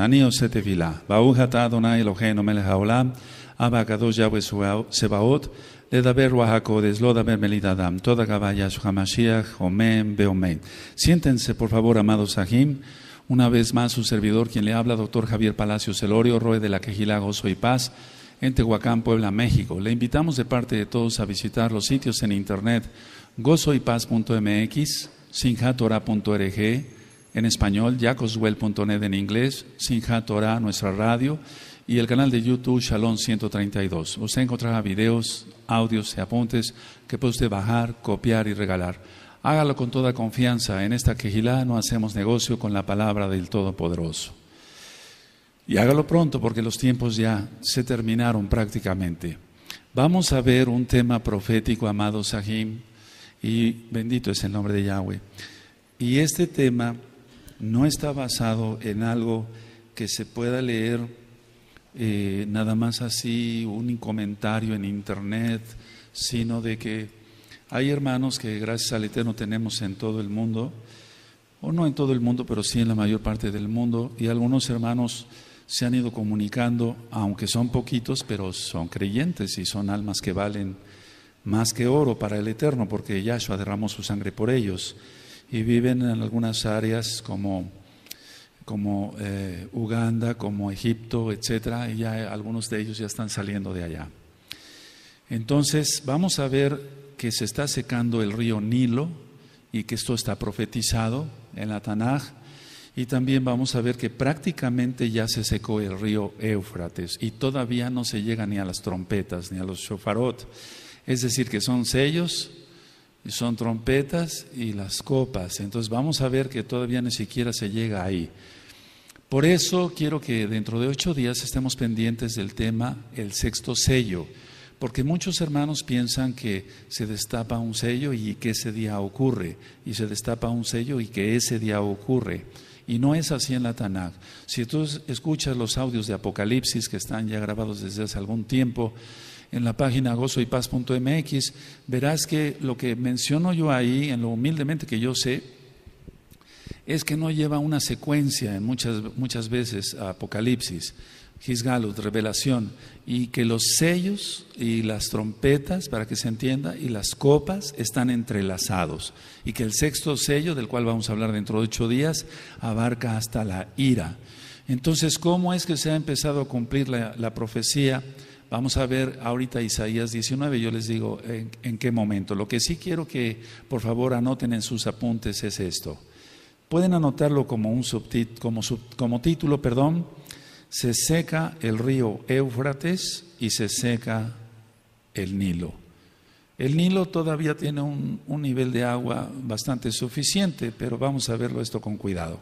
אני עושה תפילה, ברוך אתה אדוני אלוהינו מלך העולם, אבא הקדוש יהוה צבאות, לדבר רוח הקודש, לא לדבר מליד אדם, תודה רבה Siéntense por favor, amados ajim. Una vez más, su servidor, quien le habla, doctor Javier Palacios Celorio, Roe de la Quejila Gozo y Paz, en Tehuacán, Puebla, México. Le invitamos de parte de todos a visitar los sitios en internet gozoypaz.mx, sinjatora.org, en español, jacoswell.net en inglés, Sinja Torah, nuestra radio, y el canal de YouTube Shalom 132. Usted encontrará videos, audios y apuntes que puede usted bajar, copiar y regalar. Hágalo con toda confianza. En esta quejilá no hacemos negocio con la palabra del Todopoderoso. Y hágalo pronto porque los tiempos ya se terminaron prácticamente. Vamos a ver un tema profético, amado Sahim, y bendito es el nombre de Yahweh. Y este tema no está basado en algo que se pueda leer eh, nada más así, un comentario en internet, sino de que hay hermanos que gracias al Eterno tenemos en todo el mundo, o no en todo el mundo, pero sí en la mayor parte del mundo, y algunos hermanos se han ido comunicando, aunque son poquitos, pero son creyentes y son almas que valen más que oro para el Eterno, porque Yahshua derramó su sangre por ellos y viven en algunas áreas como, como eh, Uganda, como Egipto, etcétera, y ya algunos de ellos ya están saliendo de allá. Entonces, vamos a ver que se está secando el río Nilo y que esto está profetizado en la Tanaj. Y también vamos a ver que prácticamente ya se secó el río Éufrates y todavía no se llega ni a las trompetas ni a los shofarot. Es decir, que son sellos son trompetas y las copas. Entonces vamos a ver que todavía ni siquiera se llega ahí. Por eso quiero que dentro de ocho días estemos pendientes del tema el sexto sello, porque muchos hermanos piensan que se destapa un sello y que ese día ocurre, y se destapa un sello y que ese día ocurre. Y no es así en la Tanakh. Si tú escuchas los audios de Apocalipsis que están ya grabados desde hace algún tiempo, en la página gozoypaz.mx, verás que lo que menciono yo ahí, en lo humildemente que yo sé, es que no lleva una secuencia en muchas, muchas veces Apocalipsis, Gisgalus, Revelación, y que los sellos y las trompetas, para que se entienda, y las copas están entrelazados, y que el sexto sello, del cual vamos a hablar dentro de ocho días, abarca hasta la ira. Entonces, ¿cómo es que se ha empezado a cumplir la profecía? Vamos a ver ahorita Isaías 19, yo les digo en, qué momento. Lo que sí quiero que por favor anoten en sus apuntes es esto. Pueden anotarlo como un subtit como, como título, perdón. Se seca el río Éufrates y se seca el Nilo. El Nilo todavía tiene un nivel de agua bastante suficiente, pero vamos a verlo esto con cuidado.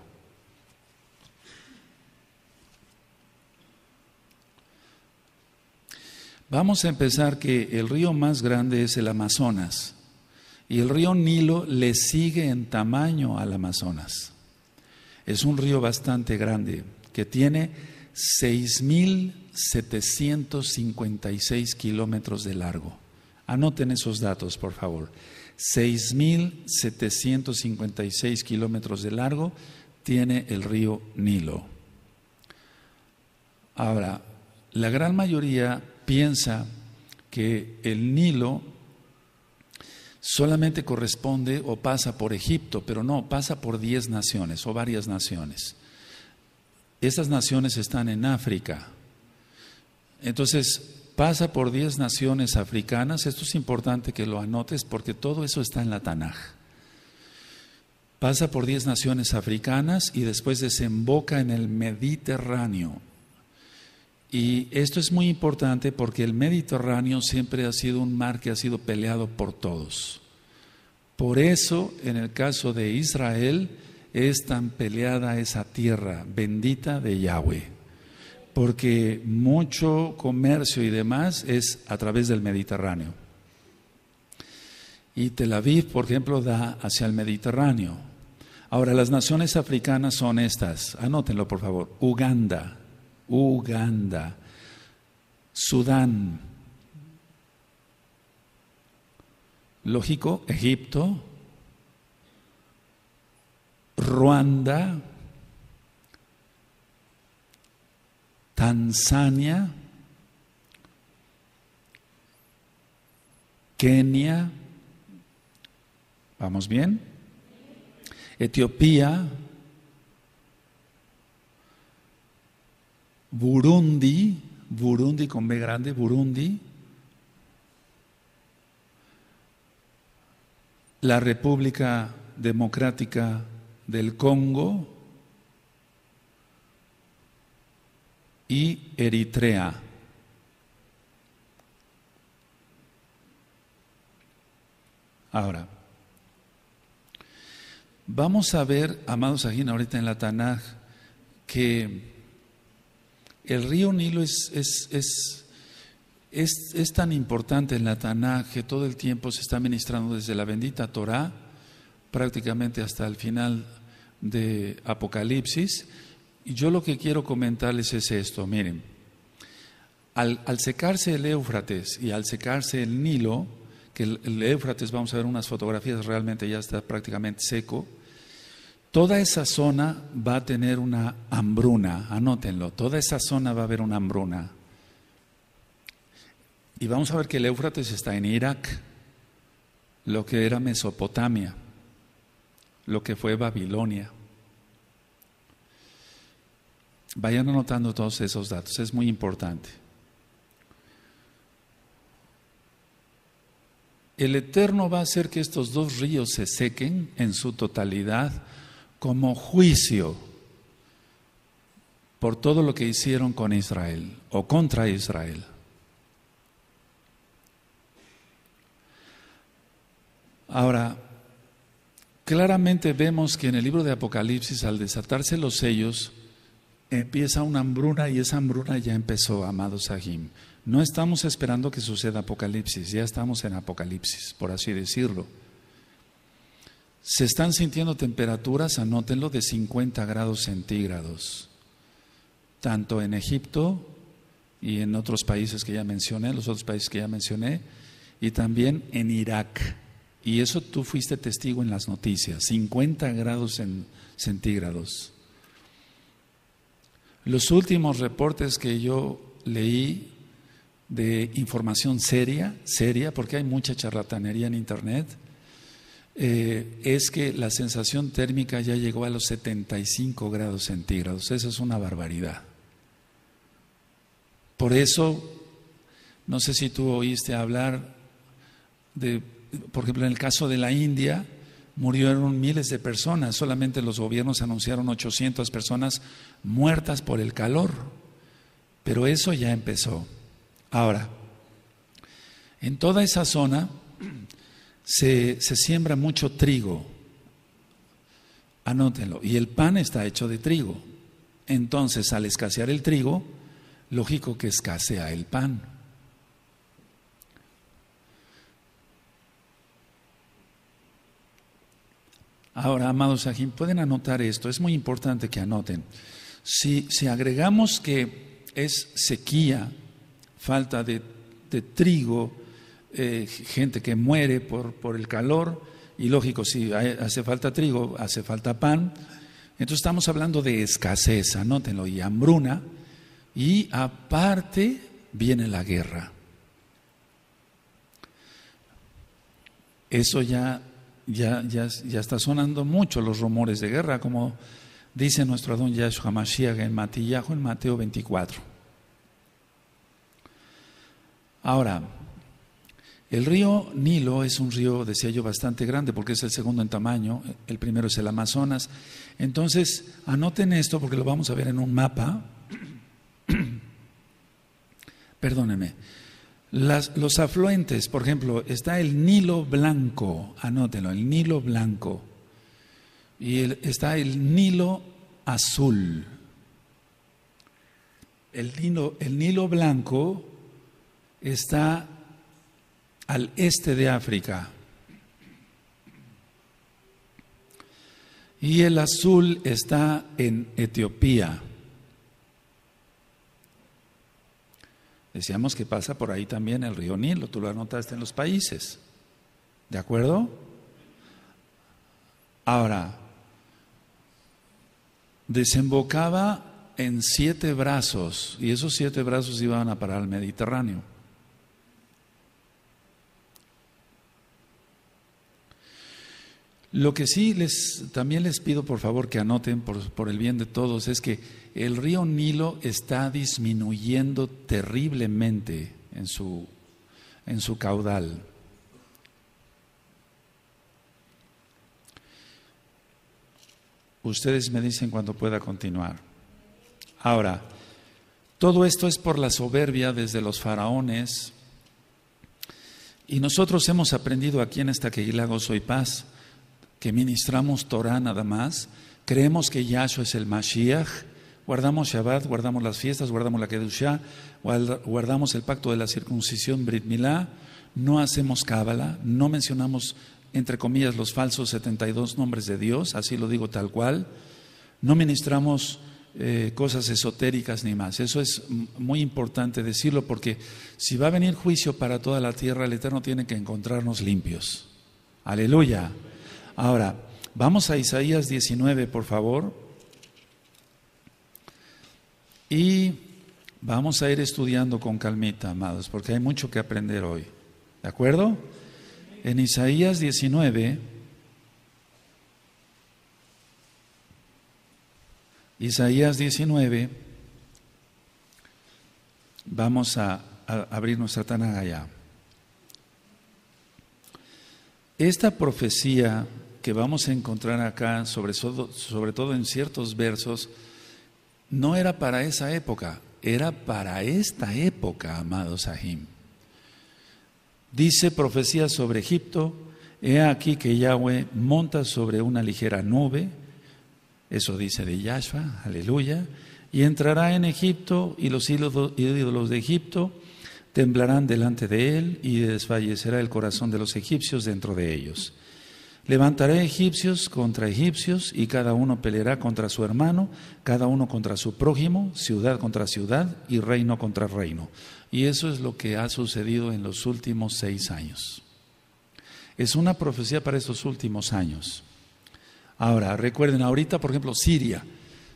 Vamos a empezar que el río más grande es el Amazonas y el río Nilo le sigue en tamaño al Amazonas. Es un río bastante grande que tiene 6.756 kilómetros de largo. Anoten esos datos, por favor. 6.756 kilómetros de largo tiene el río Nilo. Ahora, la gran mayoría piensa que el Nilo solamente corresponde o pasa por Egipto, pero no, pasa por diez naciones o varias naciones. Esas naciones están en África. Entonces, pasa por diez naciones africanas. Esto es importante que lo anotes porque todo eso está en la Tanaj. Pasa por diez naciones africanas y después desemboca en el Mediterráneo, y esto es muy importante porque el Mediterráneo siempre ha sido un mar que ha sido peleado por todos. Por eso, en el caso de Israel, es tan peleada esa tierra bendita de Yahweh, porque mucho comercio y demás es a través del Mediterráneo. Y Tel Aviv, por ejemplo, da hacia el Mediterráneo. Ahora, las naciones africanas son estas, anótenlo por favor, Uganda, Uganda, Sudán, lógico, Egipto, Ruanda, Tanzania, Kenia, ¿vamos bien? Etiopía, Burundi, Burundi con B grande, Burundi, la República Democrática del Congo y Eritrea. Ahora, vamos a ver, amados aquí ahorita en la Tanaj, que el río Nilo es, es, tan importante en la Taná que todo el tiempo se está ministrando desde la bendita Torá prácticamente hasta el final de Apocalipsis. Y yo lo que quiero comentarles es esto, miren, al, secarse el Éufrates y al secarse el Nilo, que el Éufrates, vamos a ver unas fotografías, realmente ya está prácticamente seco, Toda esa zona va a tener una hambruna, anótenlo, toda esa zona va a haber una hambruna. Y vamos a ver que el Éufrates está en Irak, lo que era Mesopotamia, lo que fue Babilonia. Vayan anotando todos esos datos, es muy importante. El Eterno va a hacer que estos dos ríos se sequen en su totalidad como juicio por todo lo que hicieron con Israel o contra Israel. Ahora, claramente vemos que en el libro de Apocalipsis, al desatarse los sellos, empieza una hambruna y esa hambruna ya empezó, amado Sahim. No estamos esperando que suceda Apocalipsis, ya estamos en Apocalipsis, por así decirlo. Se están sintiendo temperaturas, anótenlo, de 50 grados centígrados, tanto en Egipto y en otros países que ya mencioné, los otros países que ya mencioné, y también en Irak. Y eso tú fuiste testigo en las noticias, 50 grados en, centígrados. Los últimos reportes que yo leí de información seria, seria, porque hay mucha charlatanería en Internet, eh, es que la sensación térmica ya llegó a los 75 grados centígrados. Eso es una barbaridad. Por eso, no sé si tú oíste hablar de, por ejemplo, en el caso de la India, murieron miles de personas, solamente los gobiernos anunciaron 800 personas muertas por el calor, pero eso ya empezó. Ahora, en toda esa zona, se, se siembra mucho trigo. Anótenlo. Y el pan está hecho de trigo. Entonces, al escasear el trigo, lógico que escasea el pan. Ahora, amados pueden anotar esto, es muy importante que anoten. Si, si agregamos que es sequía, falta de trigo, eh, gente que muere por, el calor, y lógico, si hace falta trigo, hace falta pan. Entonces estamos hablando de escasez, anótenlo, y hambruna, y aparte viene la guerra. Eso ya, ya, ya está sonando mucho los rumores de guerra, como dice nuestro don Yahshua Mashiach en Matillajo, en Mateo 24. Ahora, el río Nilo es un río, decía yo, bastante grande porque es el segundo en tamaño, el primero es el Amazonas. Entonces, anoten esto porque lo vamos a ver en un mapa. Perdónenme. los afluentes, por ejemplo, está el Nilo Blanco, anótenlo, el Nilo Blanco. Y está el Nilo Azul. El el Nilo Blanco está al este de África. Y el azul está en Etiopía. Decíamos que pasa por ahí también el río Nilo, tú lo anotaste en los países. ¿De acuerdo? Ahora, desembocaba en siete brazos y esos siete brazos iban a parar al Mediterráneo. Lo que sí les, también les pido por favor que anoten por, el bien de todos es que el río Nilo está disminuyendo terriblemente en su, en su caudal. Ustedes me dicen cuando pueda continuar. Ahora, todo esto es por la soberbia desde los faraones y nosotros hemos aprendido aquí en esta gozo Soy Paz que ministramos Torah nada más, creemos que Yahshua es el Mashiach, guardamos Shabbat, guardamos las fiestas, guardamos la Kedushah, guardamos el pacto de la circuncisión Brit Milá, no hacemos Cábala, no mencionamos, entre comillas, los falsos 72 nombres de Dios, así lo digo tal cual, no ministramos eh, cosas esotéricas ni más. Eso es muy importante decirlo porque si va a venir juicio para toda la tierra, el Eterno tiene que encontrarnos limpios. Aleluya. Ahora, vamos a Isaías 19, por favor. Y vamos a ir estudiando con calmita, amados, porque hay mucho que aprender hoy. ¿De acuerdo? En Isaías 19, Isaías 19, vamos a, abrir nuestra a Tanagaya. Esta profecía que vamos a encontrar acá, sobre, todo, sobre todo en ciertos versos, no era para esa época, era para esta época, amado Sahim. Dice profecía sobre Egipto, he aquí que Yahweh monta sobre una ligera nube, eso dice de Yahshua, aleluya, y entrará en Egipto y los ídolos de Egipto temblarán delante de él y desfallecerá el corazón de los egipcios dentro de ellos. Levantaré egipcios contra egipcios y cada uno peleará contra su hermano, cada uno contra su prójimo, ciudad contra ciudad y reino contra reino. Y eso es lo que ha sucedido en los últimos seis años. Es una profecía para estos últimos años. Ahora, recuerden, ahorita, por ejemplo, Siria,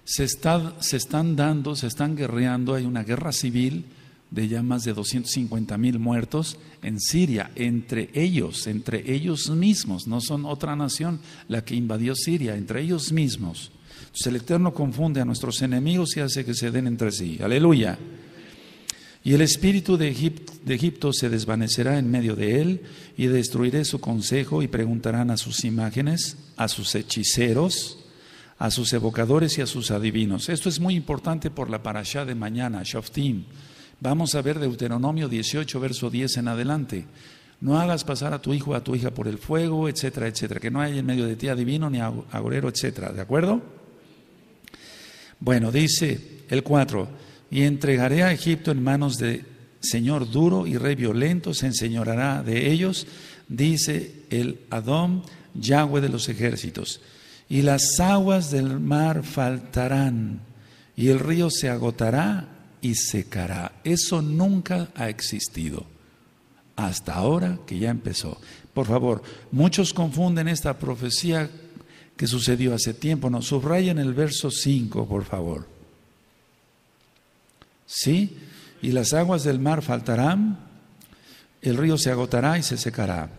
se, está, se están dando, se están guerreando, hay una guerra civil de ya más de 250 mil muertos en Siria, entre ellos, entre ellos mismos, no son otra nación la que invadió Siria, entre ellos mismos. el Eterno confunde a nuestros enemigos y hace que se den entre sí. Aleluya. Y el espíritu de, Egipto se desvanecerá en medio de él y destruiré su consejo y preguntarán a sus imágenes, a sus hechiceros, a sus evocadores y a sus adivinos. Esto es muy importante por la parashá de mañana, Shoftim Vamos a ver Deuteronomio 18, verso 10 en adelante. No hagas pasar a tu hijo o a tu hija por el fuego, etcétera, etcétera. Que no haya en medio de ti adivino ni agorero, etcétera. ¿De acuerdo? Bueno, dice el 4. Y entregaré a Egipto en manos de Señor duro y rey violento, se enseñorará de ellos, dice el Adón, Yahweh de los ejércitos. Y las aguas del mar faltarán, y el río se agotará y secará. Eso nunca ha existido hasta ahora que ya empezó. Por favor, muchos confunden esta profecía que sucedió hace tiempo. No, subrayen el verso 5, por favor. ¿Sí? Y las aguas del mar faltarán, el río se agotará y se secará.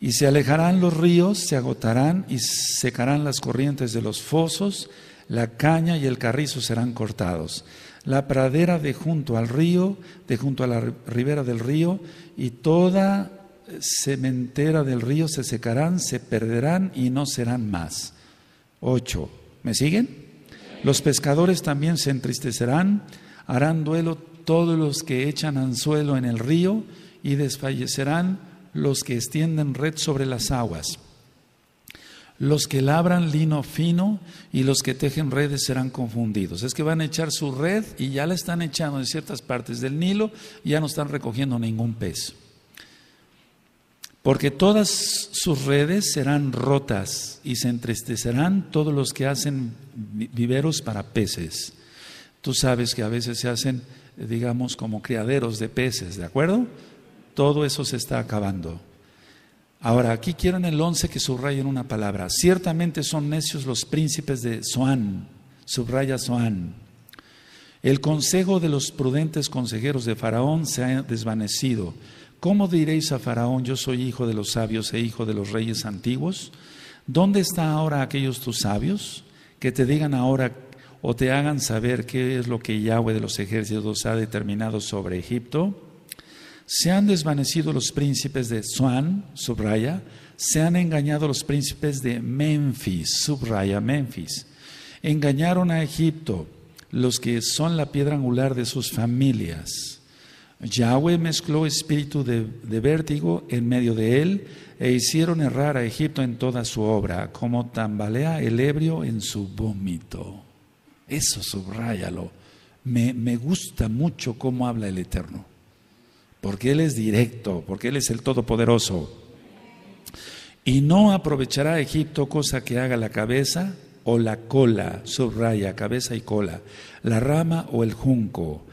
Y se alejarán los ríos, se agotarán y secarán las corrientes de los fosos, la caña y el carrizo serán cortados la pradera de junto al río, de junto a la ribera del río, y toda cementera del río se secarán, se perderán y no serán más. 8. ¿Me siguen? Los pescadores también se entristecerán, harán duelo todos los que echan anzuelo en el río y desfallecerán los que extienden red sobre las aguas. Los que labran lino fino y los que tejen redes serán confundidos. Es que van a echar su red y ya la están echando en ciertas partes del Nilo y ya no están recogiendo ningún pez. Porque todas sus redes serán rotas y se entristecerán todos los que hacen viveros para peces. Tú sabes que a veces se hacen, digamos, como criaderos de peces, ¿de acuerdo? Todo eso se está acabando. Ahora, aquí quieren el 11 que subrayen una palabra. Ciertamente son necios los príncipes de Soán, Subraya Soán. El consejo de los prudentes consejeros de Faraón se ha desvanecido. ¿Cómo diréis a Faraón, yo soy hijo de los sabios e hijo de los reyes antiguos? ¿Dónde están ahora aquellos tus sabios que te digan ahora o te hagan saber qué es lo que Yahweh de los ejércitos ha determinado sobre Egipto? Se han desvanecido los príncipes de Suán, subraya, se han engañado los príncipes de Memphis, subraya Memphis. Engañaron a Egipto, los que son la piedra angular de sus familias. Yahweh mezcló espíritu de, vértigo en medio de él e hicieron errar a Egipto en toda su obra, como tambalea el ebrio en su vómito. Eso subrayalo, Me, me gusta mucho cómo habla el Eterno porque Él es directo, porque Él es el Todopoderoso. Y no aprovechará Egipto cosa que haga la cabeza o la cola, subraya, cabeza y cola, la rama o el junco.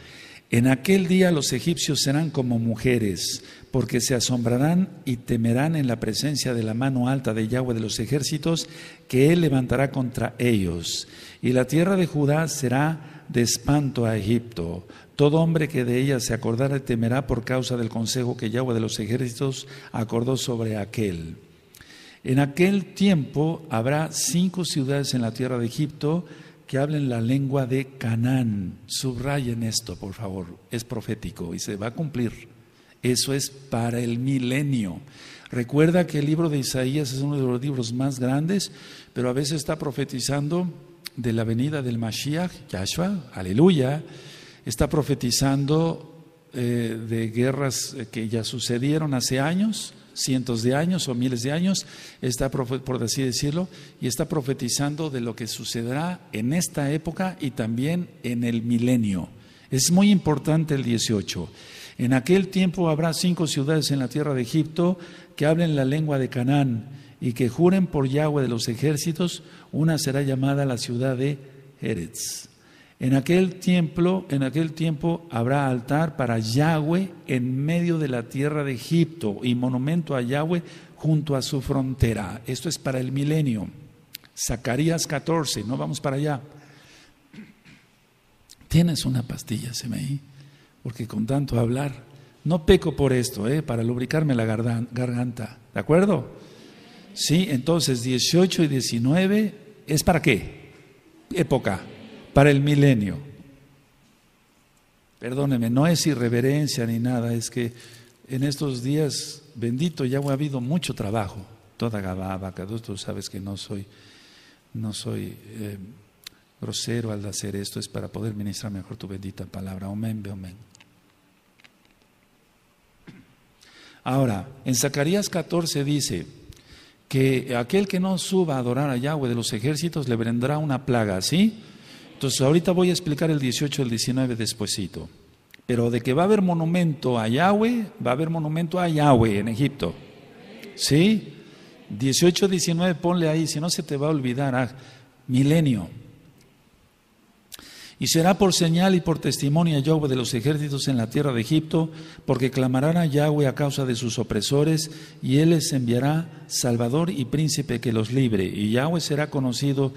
En aquel día los egipcios serán como mujeres, porque se asombrarán y temerán en la presencia de la mano alta de Yahweh de los ejércitos, que él levantará contra ellos. Y la tierra de Judá será de espanto a Egipto, todo hombre que de ella se acordare temerá por causa del consejo que Yahweh de los ejércitos acordó sobre aquel. En aquel tiempo habrá cinco ciudades en la tierra de Egipto que hablen la lengua de Canaán. Subrayen esto, por favor. Es profético y se va a cumplir. Eso es para el milenio. Recuerda que el libro de Isaías es uno de los libros más grandes, pero a veces está profetizando de la venida del Mashiach, Yahshua, aleluya está profetizando eh, de guerras eh, que ya sucedieron hace años, cientos de años o miles de años, está por así decirlo, y está profetizando de lo que sucederá en esta época y también en el milenio. Es muy importante el 18. En aquel tiempo habrá cinco ciudades en la tierra de Egipto que hablen la lengua de Canaán y que juren por Yahweh de los ejércitos. Una será llamada la ciudad de Eretz. En aquel tiempo, en aquel tiempo habrá altar para Yahweh en medio de la tierra de Egipto y monumento a Yahweh junto a su frontera. Esto es para el milenio. Zacarías 14, no vamos para allá. Tienes una pastilla, se porque con tanto hablar, no peco por esto, ¿eh? para lubricarme la garganta, ¿de acuerdo? Sí, entonces 18 y 19 es para qué? Época para el milenio. Perdóneme, no es irreverencia ni nada, es que en estos días, bendito, ya ha habido mucho trabajo. Toda Gababa, tú sabes que no soy, no soy eh, grosero al hacer esto, es para poder ministrar mejor tu bendita palabra. Amén, amén. Ahora, en Zacarías 14 dice que aquel que no suba a adorar a Yahweh de los ejércitos le vendrá una plaga, ¿sí? Entonces ahorita voy a explicar el 18 el 19 despuesito. Pero de que va a haber monumento a Yahweh, va a haber monumento a Yahweh en Egipto. ¿Sí? 18, 19, ponle ahí, si no se te va a olvidar, ah, milenio. Y será por señal y por testimonio a Yahweh de los ejércitos en la tierra de Egipto, porque clamarán a Yahweh a causa de sus opresores, y él les enviará Salvador y Príncipe que los libre. Y Yahweh será conocido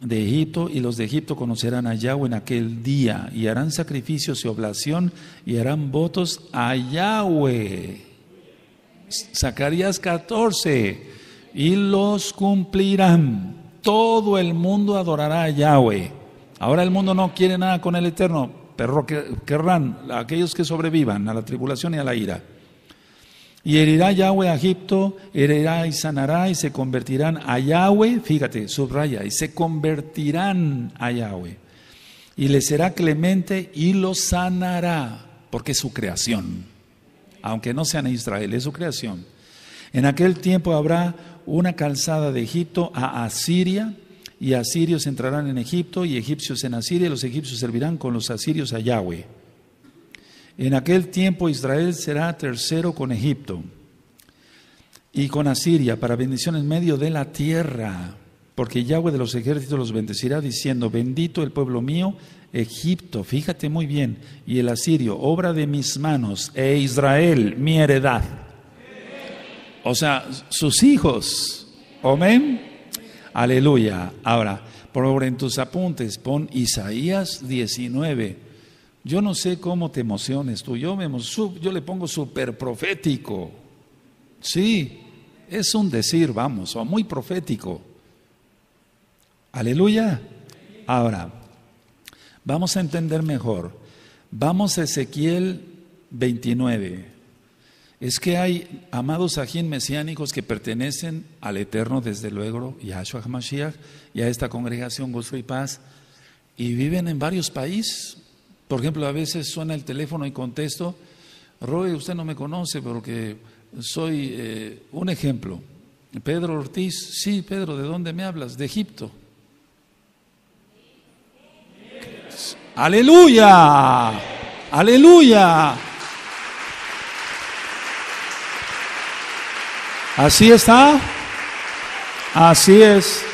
de Egipto, y los de Egipto conocerán a Yahweh en aquel día, y harán sacrificios y oblación, y harán votos a Yahweh. Zacarías 14, y los cumplirán. Todo el mundo adorará a Yahweh. Ahora el mundo no quiere nada con el Eterno, pero querrán aquellos que sobrevivan a la tribulación y a la ira. Y herirá Yahweh a Egipto, herirá y sanará y se convertirán a Yahweh, fíjate, subraya, y se convertirán a Yahweh. Y le será clemente y lo sanará, porque es su creación. Aunque no sean Israel, es su creación. En aquel tiempo habrá una calzada de Egipto a Asiria, y asirios entrarán en Egipto, y egipcios en Asiria, y los egipcios servirán con los asirios a Yahweh. En aquel tiempo Israel será tercero con Egipto y con Asiria para bendición en medio de la tierra, porque Yahweh de los ejércitos los bendecirá diciendo, bendito el pueblo mío, Egipto, fíjate muy bien, y el asirio, obra de mis manos, e Israel, mi heredad. O sea, sus hijos. Amén. Aleluya. Ahora, por en tus apuntes pon Isaías 19 yo no sé cómo te emociones tú, yo, me yo le pongo super profético. Sí, es un decir, vamos, o muy profético. Aleluya. Ahora, vamos a entender mejor. Vamos a Ezequiel 29. Es que hay amados ajín mesiánicos que pertenecen al Eterno, desde luego, y a y a esta congregación Gozo y Paz, y viven en varios países, por ejemplo, a veces suena el teléfono y contesto, Roy, usted no me conoce porque soy eh, un ejemplo. Pedro Ortiz, sí, Pedro, ¿de dónde me hablas? De Egipto. Aleluya, aleluya. Así está, así es.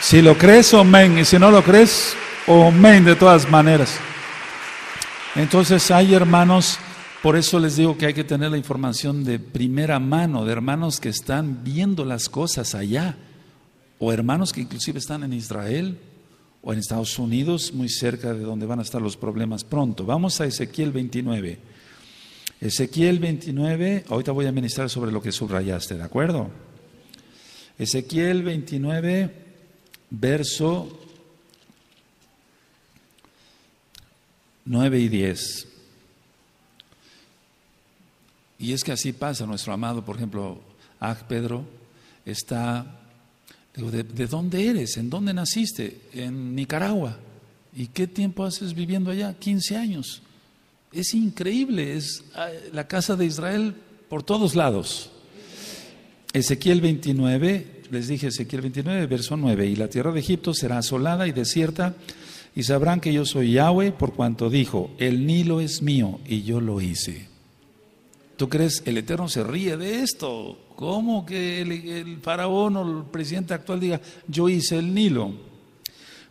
Si lo crees, amén. Y si no lo crees, o de todas maneras. Entonces hay hermanos, por eso les digo que hay que tener la información de primera mano, de hermanos que están viendo las cosas allá, o hermanos que inclusive están en Israel o en Estados Unidos, muy cerca de donde van a estar los problemas pronto. Vamos a Ezequiel 29. Ezequiel 29, ahorita voy a ministrar sobre lo que subrayaste, ¿de acuerdo? Ezequiel 29, verso 9 y 10. Y es que así pasa, nuestro amado, por ejemplo, Aj Pedro, está, ¿de, ¿de, dónde eres? ¿En dónde naciste? En Nicaragua. ¿Y qué tiempo haces viviendo allá? 15 años. Es increíble, es ah, la casa de Israel por todos lados. Ezequiel 29, les dije Ezequiel 29, verso 9, y la tierra de Egipto será asolada y desierta y sabrán que yo soy Yahweh por cuanto dijo, el Nilo es mío y yo lo hice. ¿Tú crees? El Eterno se ríe de esto. ¿Cómo que el, faraón o el presidente actual diga, yo hice el Nilo?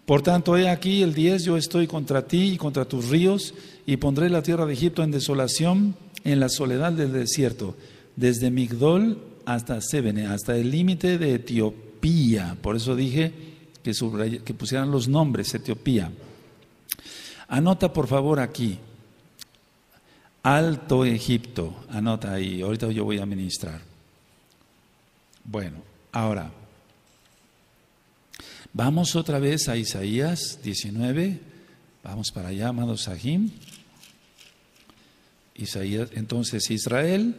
Por tanto, he aquí el 10, yo estoy contra ti y contra tus ríos, y pondré la tierra de Egipto en desolación, en la soledad del desierto, desde Migdol hasta Sebene, hasta el límite de Etiopía. Por eso dije, que, pusieran los nombres, Etiopía. Anota por favor aquí, Alto Egipto, anota ahí, ahorita yo voy a ministrar. Bueno, ahora, vamos otra vez a Isaías 19, vamos para allá, amado Sahim. Isaías, entonces Israel,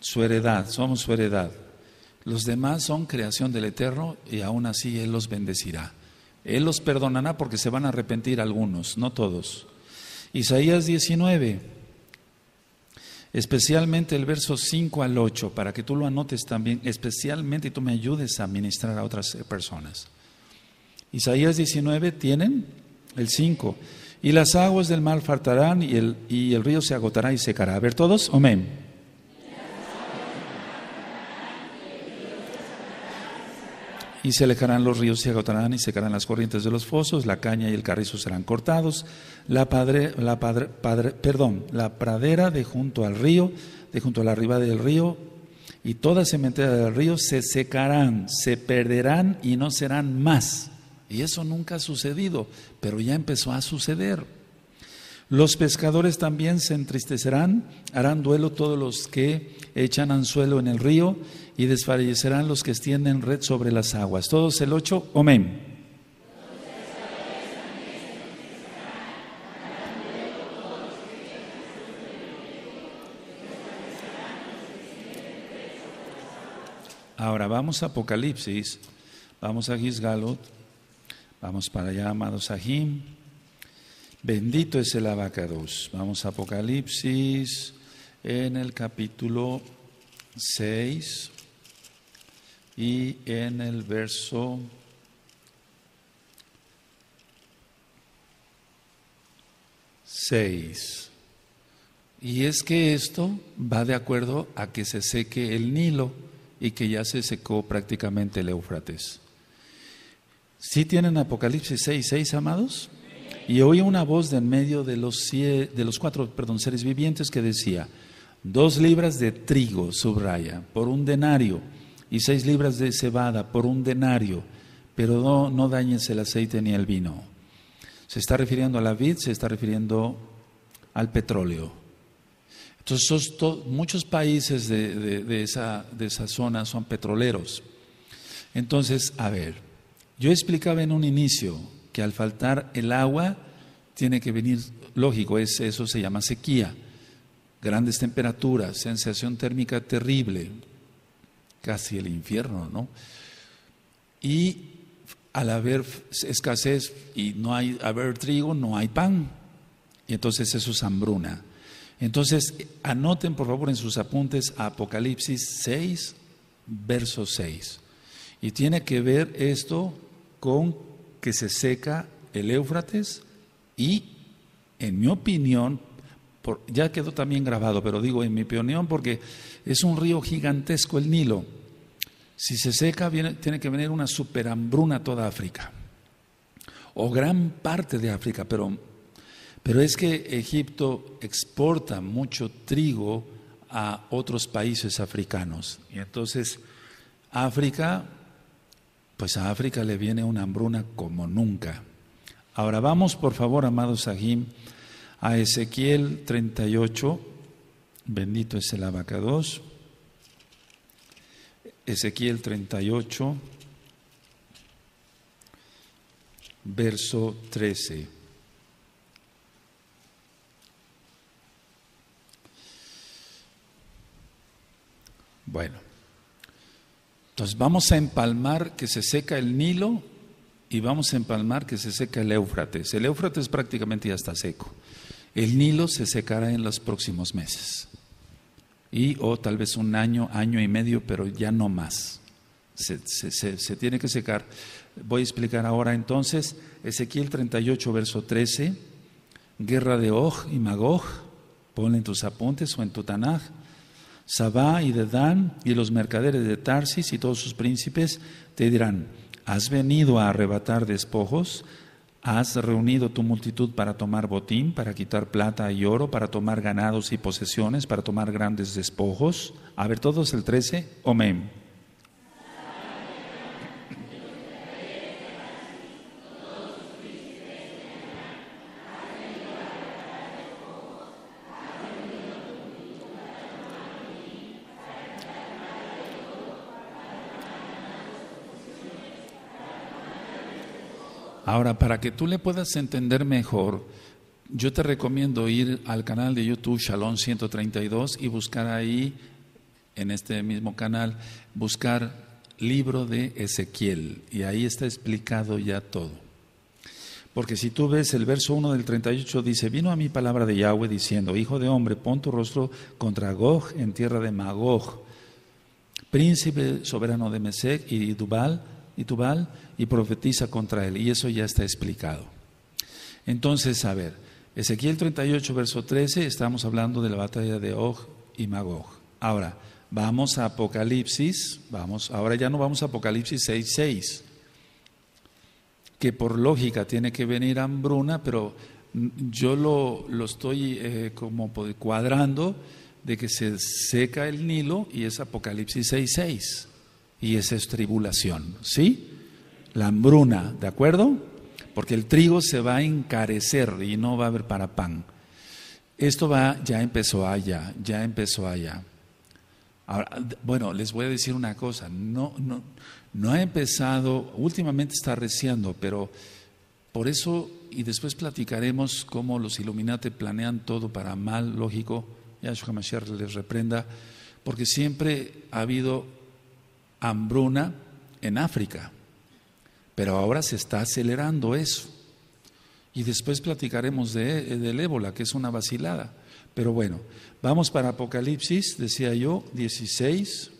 su heredad, somos su heredad. Los demás son creación del Eterno y aún así Él los bendecirá. Él los perdonará porque se van a arrepentir algunos, no todos. Isaías 19, especialmente el verso 5 al 8, para que tú lo anotes también, especialmente y tú me ayudes a ministrar a otras personas. Isaías 19 tienen el 5. Y las aguas del mar faltarán y el, y el río se agotará y secará. A ver todos, amén. y se alejarán los ríos y se agotarán y secarán las corrientes de los fosos, la caña y el carrizo serán cortados, la, padre, la, padre, padre, perdón, la pradera de junto al río, de junto a la riba del río y toda cementera del río se secarán, se perderán y no serán más. Y eso nunca ha sucedido, pero ya empezó a suceder. Los pescadores también se entristecerán, harán duelo todos los que echan anzuelo en el río y desfallecerán los que extienden red sobre las aguas. Todos el ocho, amén. Ahora vamos a Apocalipsis, vamos a Gisgalot, vamos para allá, amados Ajim. Bendito es el abacados. Vamos a Apocalipsis en el capítulo 6 y en el verso 6. Y es que esto va de acuerdo a que se seque el Nilo y que ya se secó prácticamente el Éufrates. ¿Sí tienen Apocalipsis 6, 6, amados? y oí una voz de en medio de los, cuatro perdón, seres vivientes que decía, dos libras de trigo, subraya, por un denario, y seis libras de cebada, por un denario, pero no, no dañes el aceite ni el vino. Se está refiriendo a la vid, se está refiriendo al petróleo. Entonces, muchos países de esa zona son petroleros. Entonces, a ver, yo explicaba en un inicio que al faltar el agua tiene que venir, lógico, es, eso se llama sequía, grandes temperaturas, sensación térmica terrible, casi el infierno, ¿no? Y al haber escasez y no hay haber trigo, no hay pan. Y entonces eso es hambruna. Entonces, anoten por favor en sus apuntes Apocalipsis 6, verso 6. Y tiene que ver esto con que se seca el Éufrates y, en mi opinión, ya quedó también grabado, pero digo en mi opinión porque es un río gigantesco el Nilo. Si se seca, tiene que venir una superhambruna a toda África, o gran parte de África, pero, pero es que Egipto exporta mucho trigo a otros países africanos. Y entonces África pues a África le viene una hambruna como nunca. Ahora vamos, por favor, amado Sahim, a Ezequiel 38, bendito es el abacados. Ezequiel 38, verso 13. Bueno. Entonces vamos a empalmar que se seca el Nilo y vamos a empalmar que se seca el Éufrates. El Éufrates prácticamente ya está seco. El Nilo se secará en los próximos meses. Y o tal vez un año, año y medio, pero ya no más. Se, tiene que secar. Voy a explicar ahora entonces Ezequiel 38, verso 13, guerra de Oj y Magog, ponle en tus apuntes o en tu Tanaj. Sabá y Dedán y los mercaderes de Tarsis y todos sus príncipes te dirán, ¿has venido a arrebatar despojos? ¿Has reunido tu multitud para tomar botín, para quitar plata y oro, para tomar ganados y posesiones, para tomar grandes despojos? A ver, todos el 13, Omen. Ahora, para que tú le puedas entender mejor, yo te recomiendo ir al canal de YouTube Shalom 132 y buscar ahí, en este mismo canal, buscar libro de Ezequiel. Y ahí está explicado ya todo. Porque si tú ves el verso 1 del 38 dice, vino a mí palabra de Yahweh diciendo, Hijo de hombre, pon tu rostro contra Gog en tierra de Magog, príncipe soberano de Mesec y Dubal, y y profetiza contra él. Y eso ya está explicado. Entonces, a ver, Ezequiel 38, verso 13, estamos hablando de la batalla de Og y Magog. Ahora, vamos a Apocalipsis, vamos, ahora ya no vamos a Apocalipsis 6, 6, que por lógica tiene que venir hambruna, pero yo lo, estoy eh, como cuadrando de que se seca el Nilo y es Apocalipsis 6.6 y esa es tribulación, ¿sí? La hambruna, ¿de acuerdo? Porque el trigo se va a encarecer y no va a haber para pan. Esto va, ya empezó allá, ya empezó allá. bueno, les voy a decir una cosa, no, no, ha empezado, últimamente está reciando, pero por eso, y después platicaremos cómo los Illuminati planean todo para mal, lógico, Yahshua Mashiach les reprenda, porque siempre ha habido hambruna en África, pero ahora se está acelerando eso. Y después platicaremos de, del ébola, que es una vacilada. Pero bueno, vamos para Apocalipsis, decía yo, 16.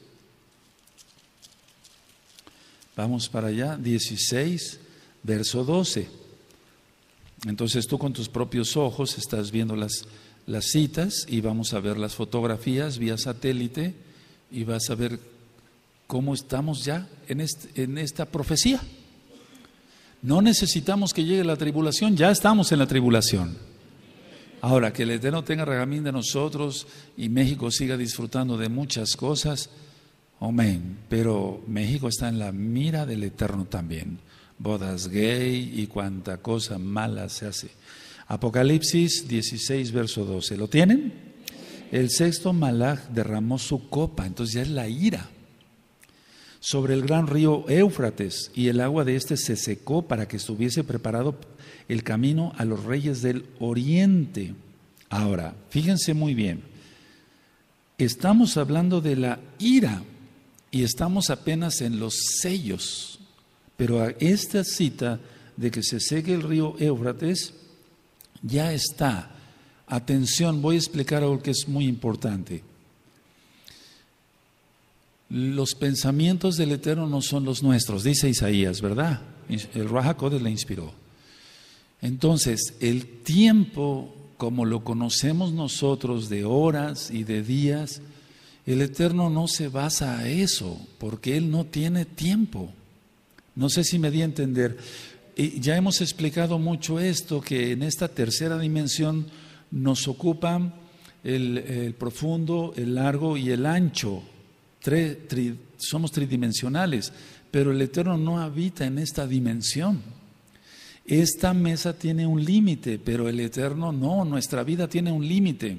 Vamos para allá, 16, verso 12. Entonces tú con tus propios ojos estás viendo las, las citas y vamos a ver las fotografías vía satélite y vas a ver Cómo estamos ya en, este, en esta profecía. No necesitamos que llegue la tribulación, ya estamos en la tribulación. Ahora, que el Eterno tenga regamín de nosotros y México siga disfrutando de muchas cosas, amén. Pero México está en la mira del Eterno también. Bodas gay y cuánta cosa mala se hace. Apocalipsis 16, verso 12. ¿Lo tienen? El sexto Malach derramó su copa, entonces ya es la ira sobre el gran río Éufrates, y el agua de éste se secó para que estuviese preparado el camino a los reyes del oriente. Ahora, fíjense muy bien, estamos hablando de la ira y estamos apenas en los sellos, pero a esta cita de que se seque el río Éufrates ya está. Atención, voy a explicar algo que es muy importante los pensamientos del Eterno no son los nuestros, dice Isaías, ¿verdad? El Rahakodes le inspiró. Entonces, el tiempo, como lo conocemos nosotros, de horas y de días, el Eterno no se basa a eso, porque Él no tiene tiempo. No sé si me di a entender. Ya hemos explicado mucho esto, que en esta tercera dimensión nos ocupan el profundo, el largo y el ancho somos tridimensionales, pero el Eterno no habita en esta dimensión. Esta mesa tiene un límite, pero el Eterno no, nuestra vida tiene un límite,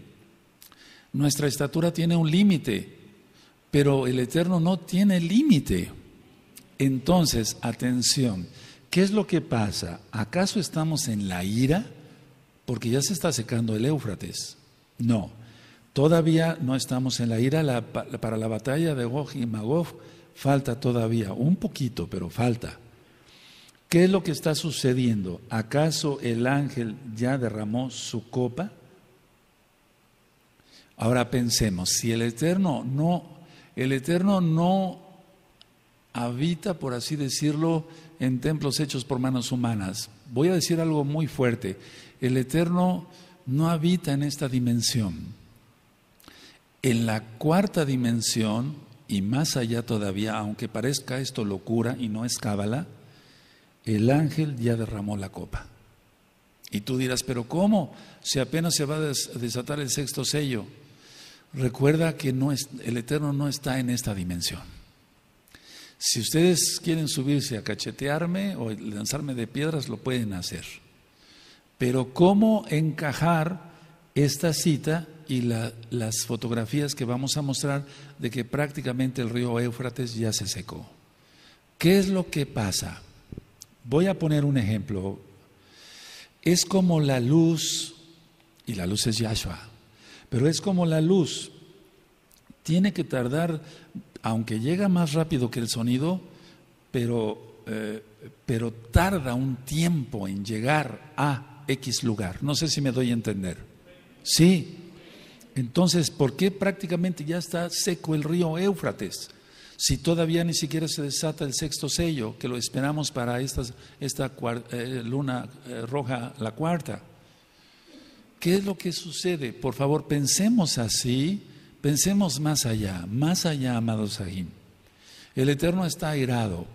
nuestra estatura tiene un límite, pero el Eterno no tiene límite. Entonces, atención, ¿qué es lo que pasa? ¿Acaso estamos en la ira? Porque ya se está secando el Éufrates. No, Todavía no estamos en la ira. para la batalla de Gog y Magog falta todavía, un poquito, pero falta. ¿Qué es lo que está sucediendo? ¿Acaso el ángel ya derramó su copa? Ahora pensemos, si el Eterno no, el Eterno no habita, por así decirlo, en templos hechos por manos humanas. Voy a decir algo muy fuerte. El Eterno no habita en esta dimensión. En la cuarta dimensión, y más allá todavía, aunque parezca esto locura y no es cábala, el ángel ya derramó la copa. Y tú dirás, pero ¿cómo? Si apenas se va a desatar el sexto sello. Recuerda que no es, el Eterno no está en esta dimensión. Si ustedes quieren subirse a cachetearme o lanzarme de piedras, lo pueden hacer. Pero ¿cómo encajar esta cita y las fotografías que vamos a mostrar de que prácticamente el río Éufrates ya se secó. ¿Qué es lo que pasa? Voy a poner un ejemplo. Es como la luz, y la luz es Yahshua, pero es como la luz. Tiene que tardar, aunque llega más rápido que el sonido, pero, eh, pero tarda un tiempo en llegar a X lugar. No sé si me doy a entender. Sí, entonces, ¿por qué prácticamente ya está seco el río Éufrates? Si todavía ni siquiera se desata el sexto sello, que lo esperamos para esta, esta eh, luna eh, roja, la cuarta. ¿Qué es lo que sucede? Por favor, pensemos así, pensemos más allá, más allá, amados Sahim. El Eterno está airado.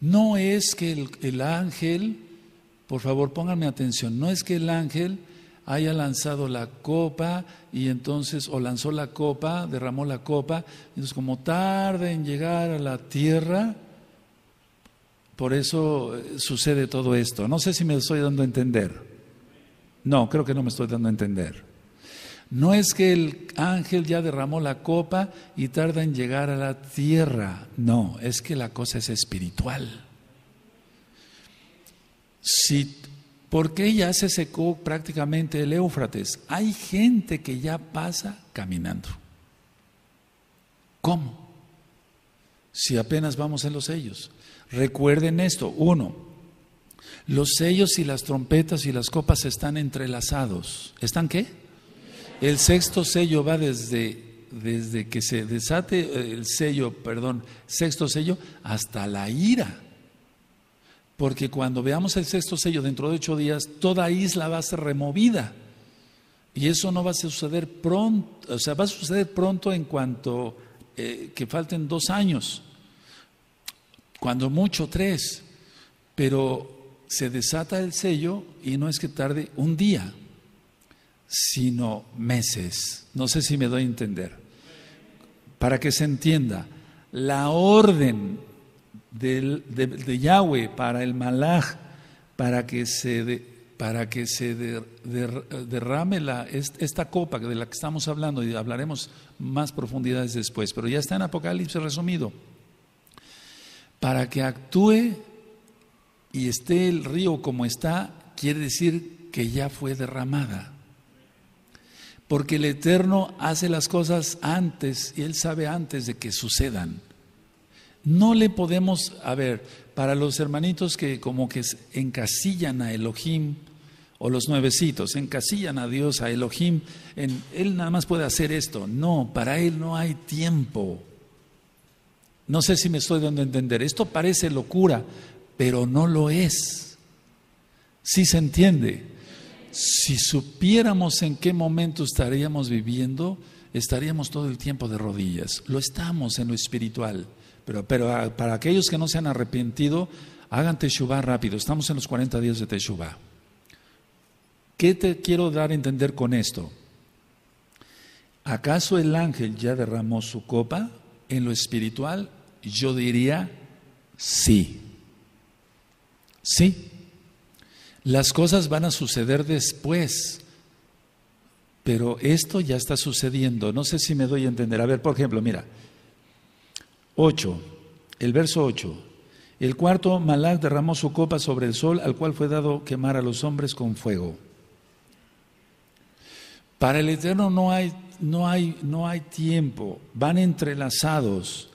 No es que el, el ángel, por favor, pónganme atención, no es que el ángel haya lanzado la copa y entonces, o lanzó la copa, derramó la copa, entonces como tarde en llegar a la tierra, por eso eh, sucede todo esto. No sé si me estoy dando a entender. No, creo que no me estoy dando a entender. No es que el ángel ya derramó la copa y tarda en llegar a la tierra. No, es que la cosa es espiritual. Si qué ya se secó prácticamente el Éufrates. Hay gente que ya pasa caminando. ¿Cómo? Si apenas vamos en los sellos. Recuerden esto, uno, los sellos y las trompetas y las copas están entrelazados. ¿Están qué? El sexto sello va desde desde que se desate eh, el sello, perdón, sexto sello, hasta la ira porque cuando veamos el sexto sello dentro de ocho días, toda isla va a ser removida. Y eso no va a suceder pronto, o sea, va a suceder pronto en cuanto eh, que falten dos años, cuando mucho tres, pero se desata el sello y no es que tarde un día, sino meses. No sé si me doy a entender. Para que se entienda, la orden de, Yahweh, para el Malaj, para que se, para que se derrame la, esta copa de la que estamos hablando y hablaremos más profundidades después, pero ya está en Apocalipsis resumido, para que actúe y esté el río como está, quiere decir que ya fue derramada. Porque el Eterno hace las cosas antes y Él sabe antes de que sucedan. No le podemos, a ver, para los hermanitos que como que encasillan a Elohim, o los nuevecitos, encasillan a Dios, a Elohim, en, Él nada más puede hacer esto. No, para Él no hay tiempo. No sé si me estoy dando a entender. Esto parece locura, pero no lo es. Sí se entiende. Si supiéramos en qué momento estaríamos viviendo, estaríamos todo el tiempo de rodillas. Lo estamos en lo espiritual. Pero, ah, para aquellos que no se han arrepentido, hagan Teshuvah rápido. Estamos en los 40 días de Teshuvah. ¿Qué te quiero dar a entender con esto? ¿Acaso el ángel ya derramó su copa en lo espiritual? Yo diría sí. Sí. Las cosas van a suceder después. Pero esto ya está sucediendo. No sé si me doy a entender. A ver, por ejemplo, mira, 8, el verso 8. El cuarto, Malak derramó su copa sobre el sol, al cual fue dado quemar a los hombres con fuego. Para el Eterno no hay, no hay, no hay tiempo, van entrelazados.